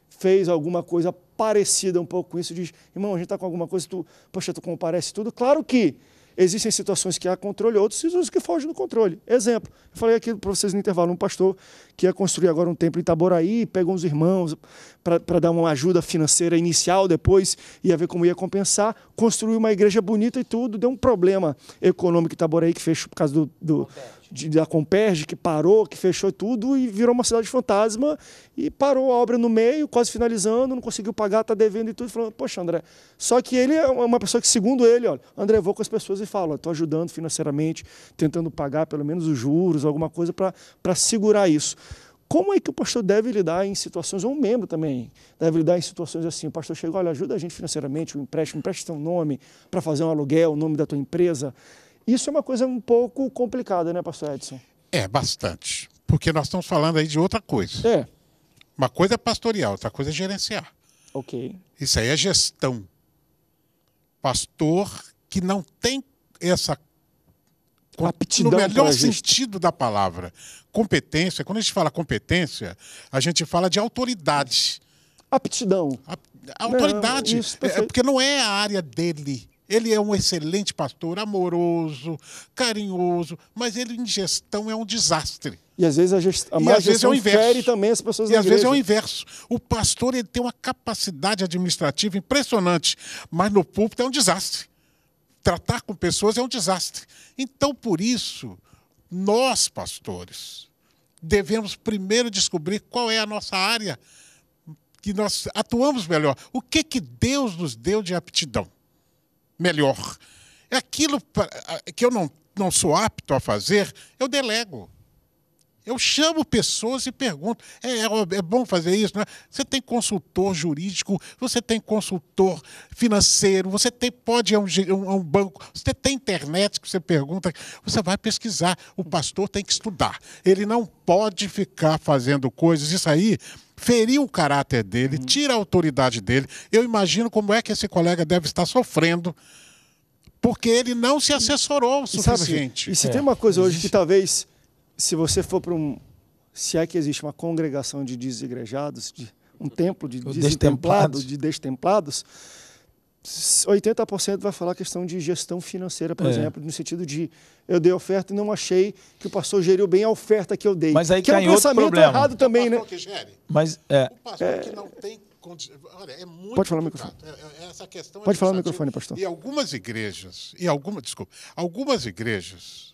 S1: fez alguma coisa parecida um pouco com isso? Diz, irmão, a gente está com alguma coisa, tu, poxa, tu comparece tudo. Claro que Existem situações que há controle, outras situações que fogem do controle. Exemplo, eu falei aqui para vocês no intervalo, um pastor que ia construir agora um templo em Itaboraí, pegou uns irmãos para dar uma ajuda financeira inicial, depois ia ver como ia compensar, construiu uma igreja bonita e tudo, deu um problema econômico em Itaboraí que fechou por causa do, do de, da Comperge, que parou, que fechou tudo e virou uma cidade fantasma e parou a obra no meio, quase finalizando, não conseguiu pagar, está devendo e tudo, falando, poxa, André. Só que ele é uma pessoa que, segundo ele, olha, André, vou com as pessoas e falo, estou ajudando financeiramente, tentando pagar pelo menos os juros, alguma coisa para segurar isso. Como é que o pastor deve lidar em situações, ou um membro também, deve lidar em situações assim? O pastor chega, olha, ajuda a gente financeiramente, o um empréstimo, empresta teu nome para fazer um aluguel, o nome da tua empresa. Isso é uma coisa um pouco complicada, né, pastor Edson?
S3: É, bastante. Porque nós estamos falando aí de outra coisa. É. Uma coisa é pastoral, outra coisa é gerenciar. Ok. Isso aí é gestão. Pastor que não tem essa Aptidão no melhor sentido da palavra, competência. Quando a gente fala competência, a gente fala de autoridade. Aptidão. A, autoridade. Não, isso, é, é, é porque não é a área dele. Ele é um excelente pastor, amoroso, carinhoso, mas ele em gestão é um desastre. E às vezes a, gest... a é gestão é fere também as pessoas E às vezes é o inverso. O pastor ele tem uma capacidade administrativa impressionante, mas no púlpito é um desastre. Tratar com pessoas é um desastre. Então, por isso, nós, pastores, devemos primeiro descobrir qual é a nossa área que nós atuamos melhor. O que, que Deus nos deu de aptidão? melhor. É aquilo que eu não, não sou apto a fazer, eu delego. Eu chamo pessoas e pergunto: é, é, é bom fazer isso? Né? Você tem consultor jurídico, você tem consultor financeiro, você tem, pode ir a um, a um, banco, você tem internet que você pergunta, você vai pesquisar. O pastor tem que estudar. Ele não pode ficar fazendo coisas. Isso aí feriu o caráter dele, uhum. tira a autoridade dele. Eu imagino como é que esse colega deve estar
S1: sofrendo porque ele não se assessorou o suficiente. Sabe, e se é. tem uma coisa hoje que talvez, se você for para um. Se é que existe uma congregação de desigrejados, de, um templo de destemplados, de destemplados, 80% vai falar questão de gestão financeira, por é. exemplo, no sentido de eu dei oferta e não achei que o pastor geriu bem a oferta que eu dei. Mas aí que é um pensamento problema. errado também, o né? Que gere. Mas é. O pastor é... que não tem Olha, é muito Pode falar no microfone. É, é, essa questão é Pode falar no microfone, pastor. E
S3: algumas igrejas, e alguma, desculpa, algumas igrejas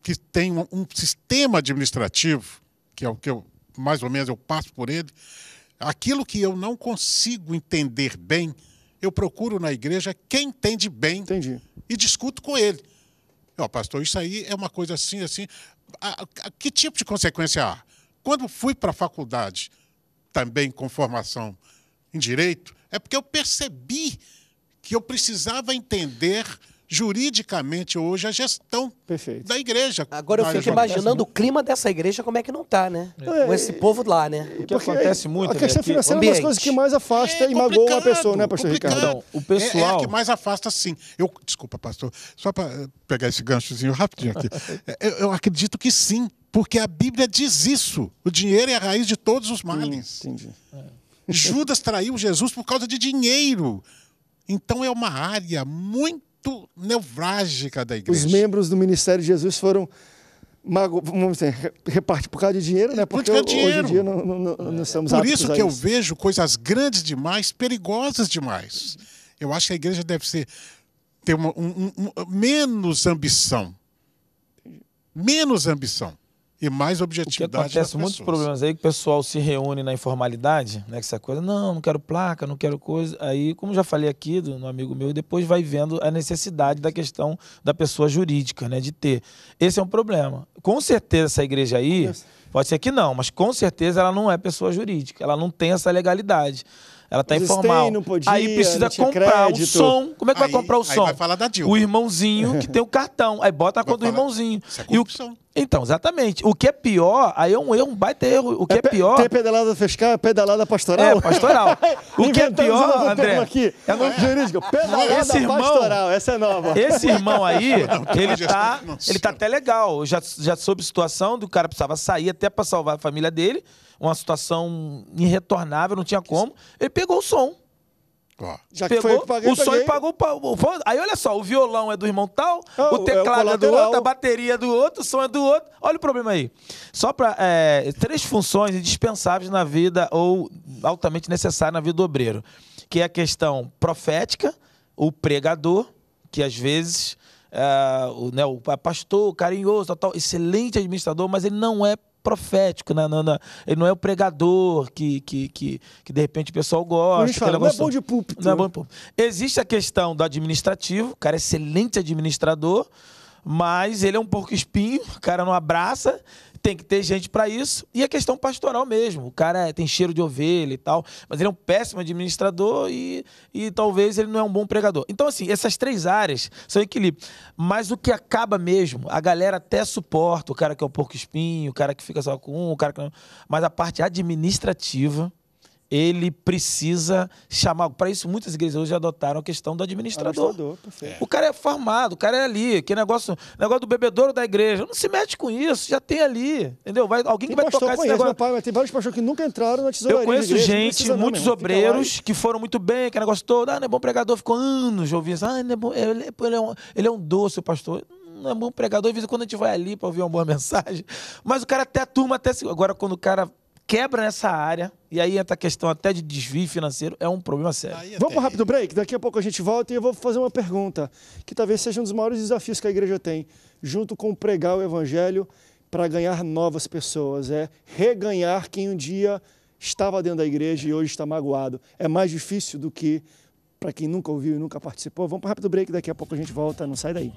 S3: que têm um, um sistema administrativo, que é o que eu mais ou menos eu passo por ele, aquilo que eu não consigo entender bem, eu procuro na igreja quem entende bem Entendi. e discuto com ele. oh, pastor, isso aí é uma coisa assim, assim. a, a, que tipo de consequência há? Quando fui para a faculdade, também com formação em direito, é porque eu percebi que eu precisava entender juridicamente hoje a gestão Perfeito. da igreja. Agora
S4: eu fico imaginando o clima dessa igreja, como é que não tá, né? É. Com esse povo lá, né? É, o que acontece é, muito. A questão né? financeira é uma das coisas
S1: que mais afasta é e magoa a pessoa, né, pastor complicado. Ricardo? Então, o pessoal. É, é, a que
S3: mais afasta, sim. Eu, desculpa, pastor, só para eh, pegar esse ganchozinho rapidinho aqui. *laughs* É, eu, eu acredito que sim, porque a Bíblia diz isso. O dinheiro é a raiz de todos os males. entendi. Judas traiu Jesus por causa de dinheiro. Então é uma área muito ponto nevrálgica da
S1: igreja. Os membros do Ministério de Jesus foram mago, vamos dizer, reparte por causa de dinheiro, né? Porque, Porque dinheiro. hoje em dia não, não, não, não
S3: estamos Por isso que eu vejo coisas grandes demais, perigosas demais. Eu acho que a igreja deve ser ter uma, um, um, menos ambição. Menos ambição e mais objetividade. O que acontece muitos
S2: problemas aí que o pessoal se reúne na informalidade, né? Que essa coisa, não, não quero placa, não quero coisa. Aí, como já falei aqui do um amigo meu, depois vai vendo a necessidade da questão da pessoa jurídica, né? De ter. Esse é um problema. Com certeza essa igreja aí, pode ser que não, mas com certeza ela não é pessoa jurídica, ela não tem essa legalidade. Ela tá Existei, informal. Não podia, aí precisa não comprar crédito. som. Como é que aí, vai comprar o som? Vai falar da Dilma. O irmãozinho que tem o cartão. Aí bota a conta do irmãozinho. Isso é E o... Então, exatamente. O que é pior, aí é um erro, um baita erro. O que é, é pior. Tem pedalada fiscal,
S1: é pedalada pastoral. É, pastoral. *laughs* o que é pior, André. Aqui. É no... Jurídica, pedalada esse irmão, pastoral, essa é nova. Esse irmão aí, *laughs* tá- ele tá, ele
S2: tá até legal. já, já soube situação do cara precisava sair até para salvar a família dele uma situação irretornável, não tinha como. Ele pegou o som. Já pegou, que foi o som e pagou o Aí olha só, o violão é do irmão tal, ah, o teclado é, o do outro, a bateria é do outro, o som é do outro. Olha o problema aí. Só para é, três funções indispensáveis na vida ou altamente necessárias na vida do obreiro, que é a questão profética, o pregador, que às vezes é, o, né, o pastor carinhoso, tal, tal, excelente administrador, mas ele não é profético, né? Não, não, ele não é o pregador que, que, que, que de repente o pessoal gosta. Fala, não é bom de púlpito. Não é bom de púlpito. Existe a questão do administrativo, o cara é excelente administrador, mas ele é um porco espinho, o cara não abraça, tem que ter gente para isso. E a é questão pastoral mesmo. O cara é, tem cheiro de ovelha e tal, mas ele é um péssimo administrador e, e talvez ele não é um bom pregador. Então, assim, essas três áreas são equilíbrio. Mas o que acaba mesmo, a galera até suporta o cara que é o porco espinho, o cara que fica só com um, o cara que não. Mas a parte administrativa ele precisa chamar. Para isso, muitas igrejas hoje adotaram a questão do administrador.
S1: administrador o
S2: cara é formado, o cara é ali. Que negócio, negócio do bebedouro da igreja. Não se mete com isso, já tem ali. Entendeu? Vai, alguém tem que vai tocar conhece, esse negócio.
S1: Pai, tem vários pastores que nunca entraram na tesouraria. Eu conheço igreja, gente, muitos obreiros,
S2: que foram muito bem, que negócio todo. Ah, não é bom pregador, ficou anos ouvindo isso. Ah, não é bom, ele, é, ele, é um, ele é um doce, o pastor não é bom pregador, de vez em quando a gente vai ali para ouvir uma boa *laughs* mensagem. Mas o cara até a turma, até. Agora, quando o cara quebra nessa área, e aí entra a questão até de desvio financeiro, é um problema sério. Aí
S1: é Vamos para um rápido break, daqui a pouco a gente volta e eu vou fazer uma pergunta, que talvez seja um dos maiores desafios que a igreja tem, junto com pregar o evangelho para ganhar novas pessoas, é reganhar quem um dia estava dentro da igreja e hoje está magoado. É mais difícil do que para quem nunca ouviu e nunca participou. Vamos para um rápido break, daqui a pouco a gente volta, não sai daí.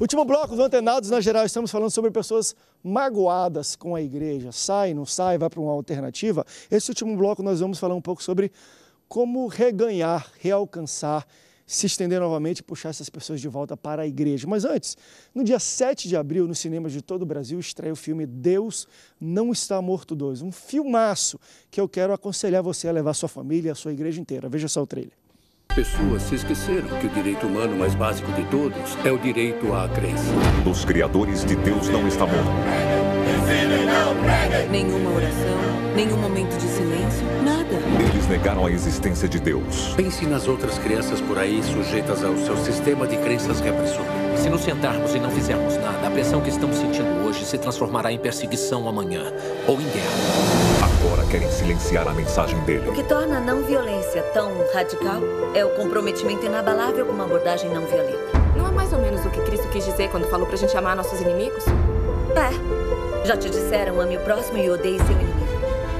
S1: Último bloco do Antenados na Geral, estamos falando sobre pessoas magoadas com a igreja. Sai, não sai, vai para uma alternativa. Esse último bloco nós vamos falar um pouco sobre como reganhar, realcançar, se estender novamente e puxar essas pessoas de volta para a igreja. Mas antes, no dia 7 de abril, nos cinemas de todo o Brasil, estreia o filme Deus Não Está Morto 2. Um filmaço que eu quero aconselhar você a levar sua família, a sua igreja inteira. Veja só o trailer.
S4: Pessoas se
S3: esqueceram que o direito humano mais básico de todos é o direito à crença. Os criadores de Deus não está morto.
S4: Nenhuma oração, nenhum momento de silêncio, nada.
S3: Eles negaram a existência de Deus. Pense nas outras crianças
S4: por aí sujeitas ao seu sistema de crenças repressor. Se nos sentarmos e não fizermos nada, a pressão que estamos sentindo hoje se transformará em perseguição amanhã ou em guerra agora querem silenciar a mensagem dele. O que
S1: torna a não violência tão radical é o comprometimento inabalável com uma abordagem não violenta. Não é mais ou menos o que Cristo quis dizer quando falou pra gente amar nossos inimigos? É. Já te disseram, ame o próximo e odeie seu inimigo.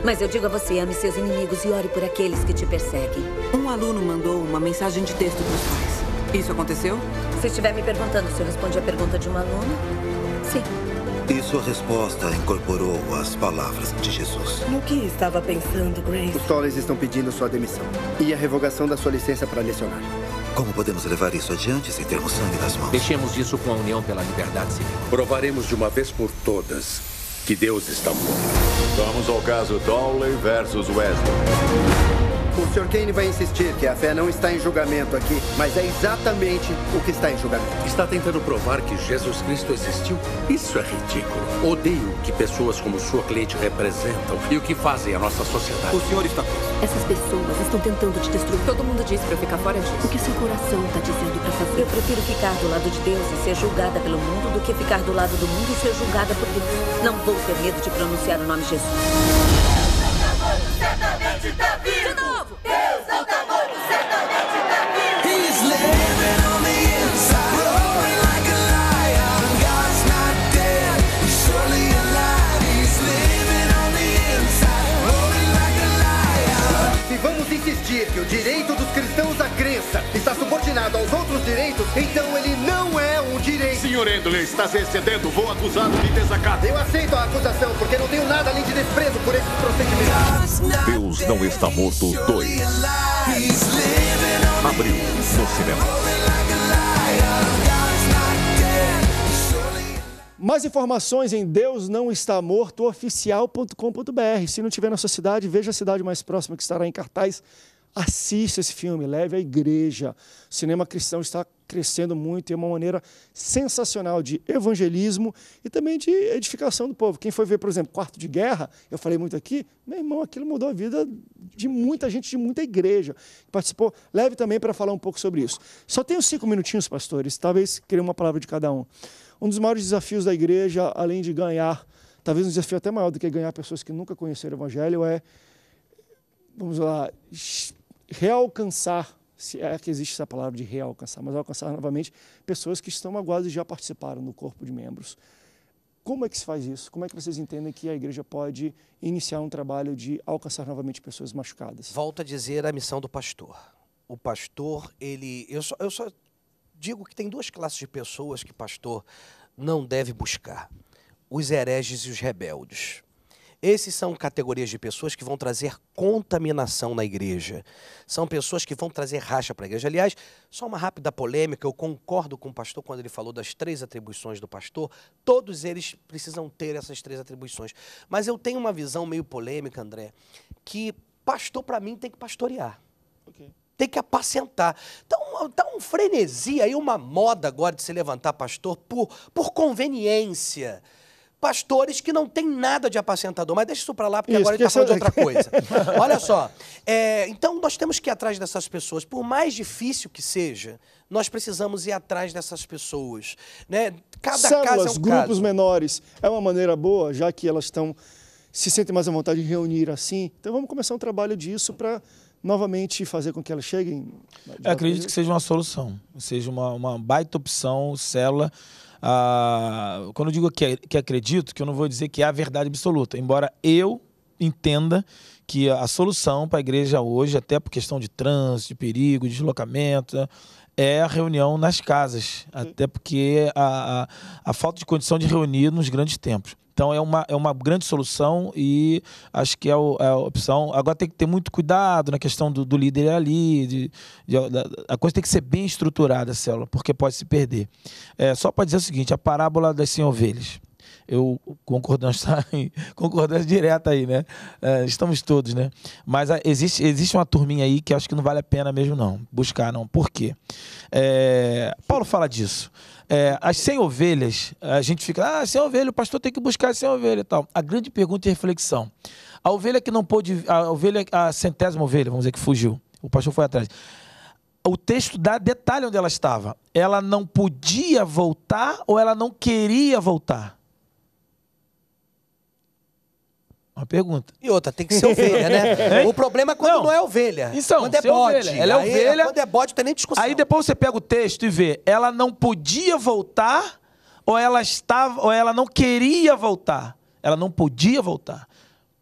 S1: Mas eu digo a você, ame seus inimigos e ore por aqueles que te perseguem.
S4: Um aluno mandou uma mensagem de texto para os pais. Isso aconteceu? Se estiver me perguntando se eu respondi a pergunta de um aluno, sim. Sua resposta incorporou as palavras de Jesus.
S1: No que estava pensando, Grace? Os Tolles estão pedindo sua demissão e a revogação da sua licença para lecionar.
S4: Como podemos levar isso adiante sem termos sangue nas mãos? Deixemos isso com a União pela Liberdade Civil.
S3: Provaremos de uma vez por todas que Deus está morto. Vamos ao caso Dowley versus Wesley.
S1: Sr. Kane vai insistir que a fé não está em julgamento
S4: aqui, mas é exatamente o que está em julgamento.
S3: Está tentando provar que Jesus Cristo existiu?
S4: Isso é ridículo. Odeio que pessoas como sua cliente representam e o que fazem a nossa
S2: sociedade. O senhor está preso.
S1: Essas pessoas estão tentando te destruir. Todo mundo diz para eu ficar fora disso. O que seu coração está dizendo para fazer? Eu prefiro ficar do lado de Deus e ser julgada pelo mundo do que ficar do lado do mundo e ser julgada por Deus. Não vou ter medo de pronunciar o nome Jesus. Certamente Davi. admitir que o direito dos cristãos à crença está
S4: subordinado aos outros direitos, então ele não é um direito.
S2: Senhor Endley, está se excedendo.
S1: Vou acusá-lo de desacato. Eu aceito a acusação, porque não tenho nada além de desprezo por esses procedimentos.
S3: Deus não está morto 2. Abril, no
S1: cinema. Mais informações em deusnãoestamortooficial.com.br. Se não tiver na sua cidade, veja a cidade mais próxima que estará em cartaz Assista esse filme, leve à igreja. O cinema cristão está crescendo muito e é uma maneira sensacional de evangelismo e também de edificação do povo. Quem foi ver, por exemplo, Quarto de Guerra, eu falei muito aqui, meu irmão, aquilo mudou a vida de muita gente, de muita igreja que participou. Leve também para falar um pouco sobre isso. Só tenho cinco minutinhos, pastores, talvez queria uma palavra de cada um. Um dos maiores desafios da igreja, além de ganhar, talvez um desafio até maior do que ganhar pessoas que nunca conheceram o evangelho, é, vamos lá, realcançar, se é que existe essa palavra de realcançar, mas alcançar novamente pessoas que estão magoadas e já participaram no corpo de membros. Como é que se faz isso? Como é que vocês entendem que a igreja pode iniciar um trabalho de alcançar novamente pessoas machucadas?
S4: Volto a dizer a missão do pastor. O pastor, ele. Eu só, eu só digo que tem duas classes de pessoas que pastor não deve buscar: os hereges e os rebeldes. Esses são categorias de pessoas que vão trazer contaminação na igreja. São pessoas que vão trazer racha para a igreja. Aliás, só uma rápida polêmica, eu concordo com o pastor quando ele falou das três atribuições do pastor. Todos eles precisam ter essas três atribuições. Mas eu tenho uma visão meio polêmica, André, que pastor para mim tem que pastorear. Okay tem que apacentar. Então, tá um frenesi aí, uma moda agora de se levantar pastor por, por conveniência pastores que não tem nada de apacentador. Mas deixa isso para lá, porque isso, agora ele está falando de outra coisa. *laughs* Olha só. É, então, nós temos que ir atrás dessas pessoas. Por mais difícil que seja, nós precisamos ir atrás dessas pessoas. Né? Cada é Células, caso é um grupos caso.
S1: menores. É uma maneira boa, já que elas estão se sentem mais à vontade de reunir assim. Então, vamos começar um trabalho disso para novamente fazer com que elas cheguem?
S2: acredito que seja uma solução, seja uma, uma baita opção, célula. Ah, quando eu digo que, que acredito, que eu não vou dizer que é a verdade absoluta, embora eu entenda que a solução para a igreja hoje, até por questão de trânsito, de perigo, de deslocamento, é a reunião nas casas, até porque a, a, a, falta de condição de reunir nos grandes tempos. Então é uma, é uma grande solução e acho que é, o, é a opção. Agora tem que ter muito cuidado na questão do, do líder ali, de, de, a coisa tem que ser bem estruturada, célula, porque pode se perder. É, só para dizer o seguinte: a parábola das 100 ovelhas eu concordância tá *laughs* concordância direta aí, né? É, estamos todos, né? Mas a, ah, existe, existe uma turminha aí que acho que não vale a pena mesmo não buscar não. Por quê? É, Paulo fala disso. É, as 100 ovelhas, a gente fica, ah, 100 ovelhas, o pastor tem que buscar 100 ovelhas e tal. A grande pergunta e é reflexão. A ovelha que não pôde, a ovelha, a centésima ovelha, vamos dizer que fugiu, o pastor foi atrás. O texto dá detalhe onde ela estava. Ela não podia voltar ou ela não queria voltar? Uma pergunta. E outra, tem que ser
S4: ovelha, né? *laughs* o problema é quando não, não é ovelha. Então, quando é bode. Ovelha. Ela é aí, é ovelha. Quando
S2: é bode, tem nem discussão. Aí depois você pega o texto e vê, ela não podia voltar ou ela estava ou ela não queria voltar. Ela não podia voltar.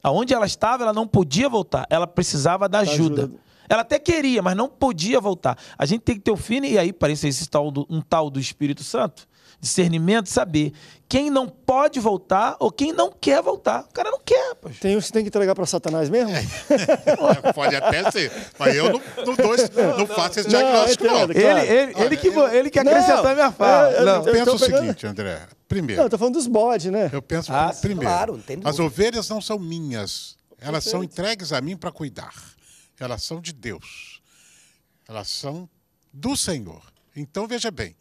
S2: Aonde ela estava, ela não podia voltar. Ela precisava da ajuda. ajuda. Ela até queria, mas não podia voltar. A gente tem que ter o fim e aí parece esse tal do, um tal do Espírito Santo discernimento, saber quem não pode voltar ou quem não quer voltar. O cara não quer,
S1: poxa. Tem um que tem que entregar para Satanás mesmo? É. *laughs* pode até ser, mas eu não, não, dou, não, não faço esse diagnóstico, então, não. Entendo, ele, ele, Olha, ele, que, eu... ele que acrescentou a minha é, fala. Eu, eu, eu penso o pegando... seguinte,
S3: André. Primeiro. Não, eu tô falando
S1: dos bodes, né? Eu penso ah, primeiro. Claro, as
S3: ovelhas não são minhas. Elas Perfeito. são entregues a mim para cuidar. Elas são de Deus. Elas são do Senhor. Então, veja bem,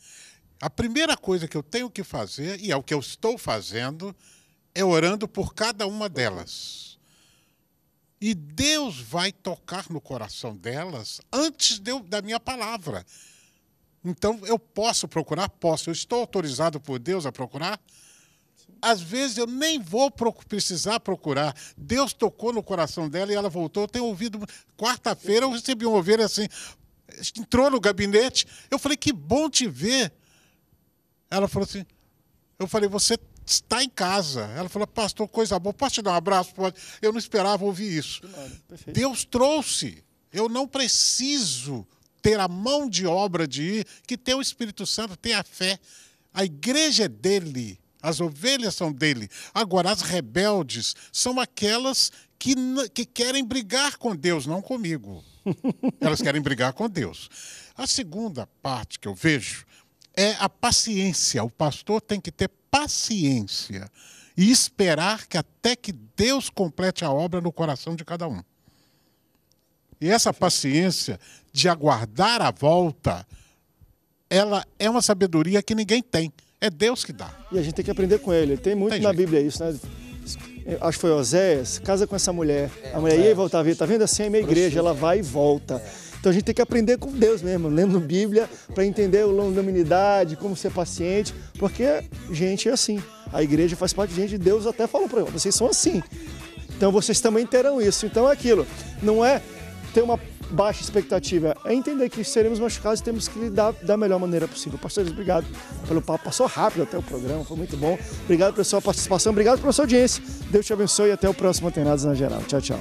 S3: a primeira coisa que eu tenho que fazer, e é o que eu estou fazendo, é orando por cada uma delas. E Deus vai tocar no coração delas antes de eu, da minha palavra. Então eu posso procurar? Posso. Eu estou autorizado por Deus a procurar? Às vezes eu nem vou precisar procurar. Deus tocou no coração dela e ela voltou. Eu tenho ouvido. Quarta-feira eu recebi um ovelha assim. Entrou no gabinete. Eu falei: Que bom te ver. Ela falou assim, eu falei, você está em casa. Ela falou, pastor, coisa boa, posso te dar um abraço? Eu não esperava ouvir isso. Claro, Deus trouxe. Eu não preciso ter a mão de obra de ir, que tem o Espírito Santo, tem a fé. A igreja é dele, as ovelhas são dele. Agora, as rebeldes são aquelas que, que querem brigar com Deus, não comigo. *laughs* Elas querem brigar com Deus. A segunda parte que eu vejo é a paciência. O pastor tem que ter paciência e esperar que até que Deus complete a obra no coração de cada um. E essa paciência de aguardar a volta,
S1: ela é uma sabedoria que ninguém tem. É Deus que dá. E a gente tem que aprender com ele. Tem muito tem na Bíblia isso, né? Acho que foi Oséias, casa com essa mulher. a é, mulher ia e voltava. Tá vendo assim? É minha igreja, ela vai e volta. Então a gente tem que aprender com Deus mesmo, lendo Bíblia, para entender o longo da humanidade, como ser paciente, porque gente é assim. A igreja faz parte de gente, Deus até falou para vocês são assim. Então vocês também terão isso. Então é aquilo. Não é ter uma baixa expectativa, é entender que seremos machucados e temos que lidar da melhor maneira possível. Pastores, obrigado pelo papo. Passou rápido até o programa, foi muito bom. Obrigado pela sua participação, obrigado pela sua audiência. Deus te abençoe e até o próximo Antenados na Geral. Tchau, tchau.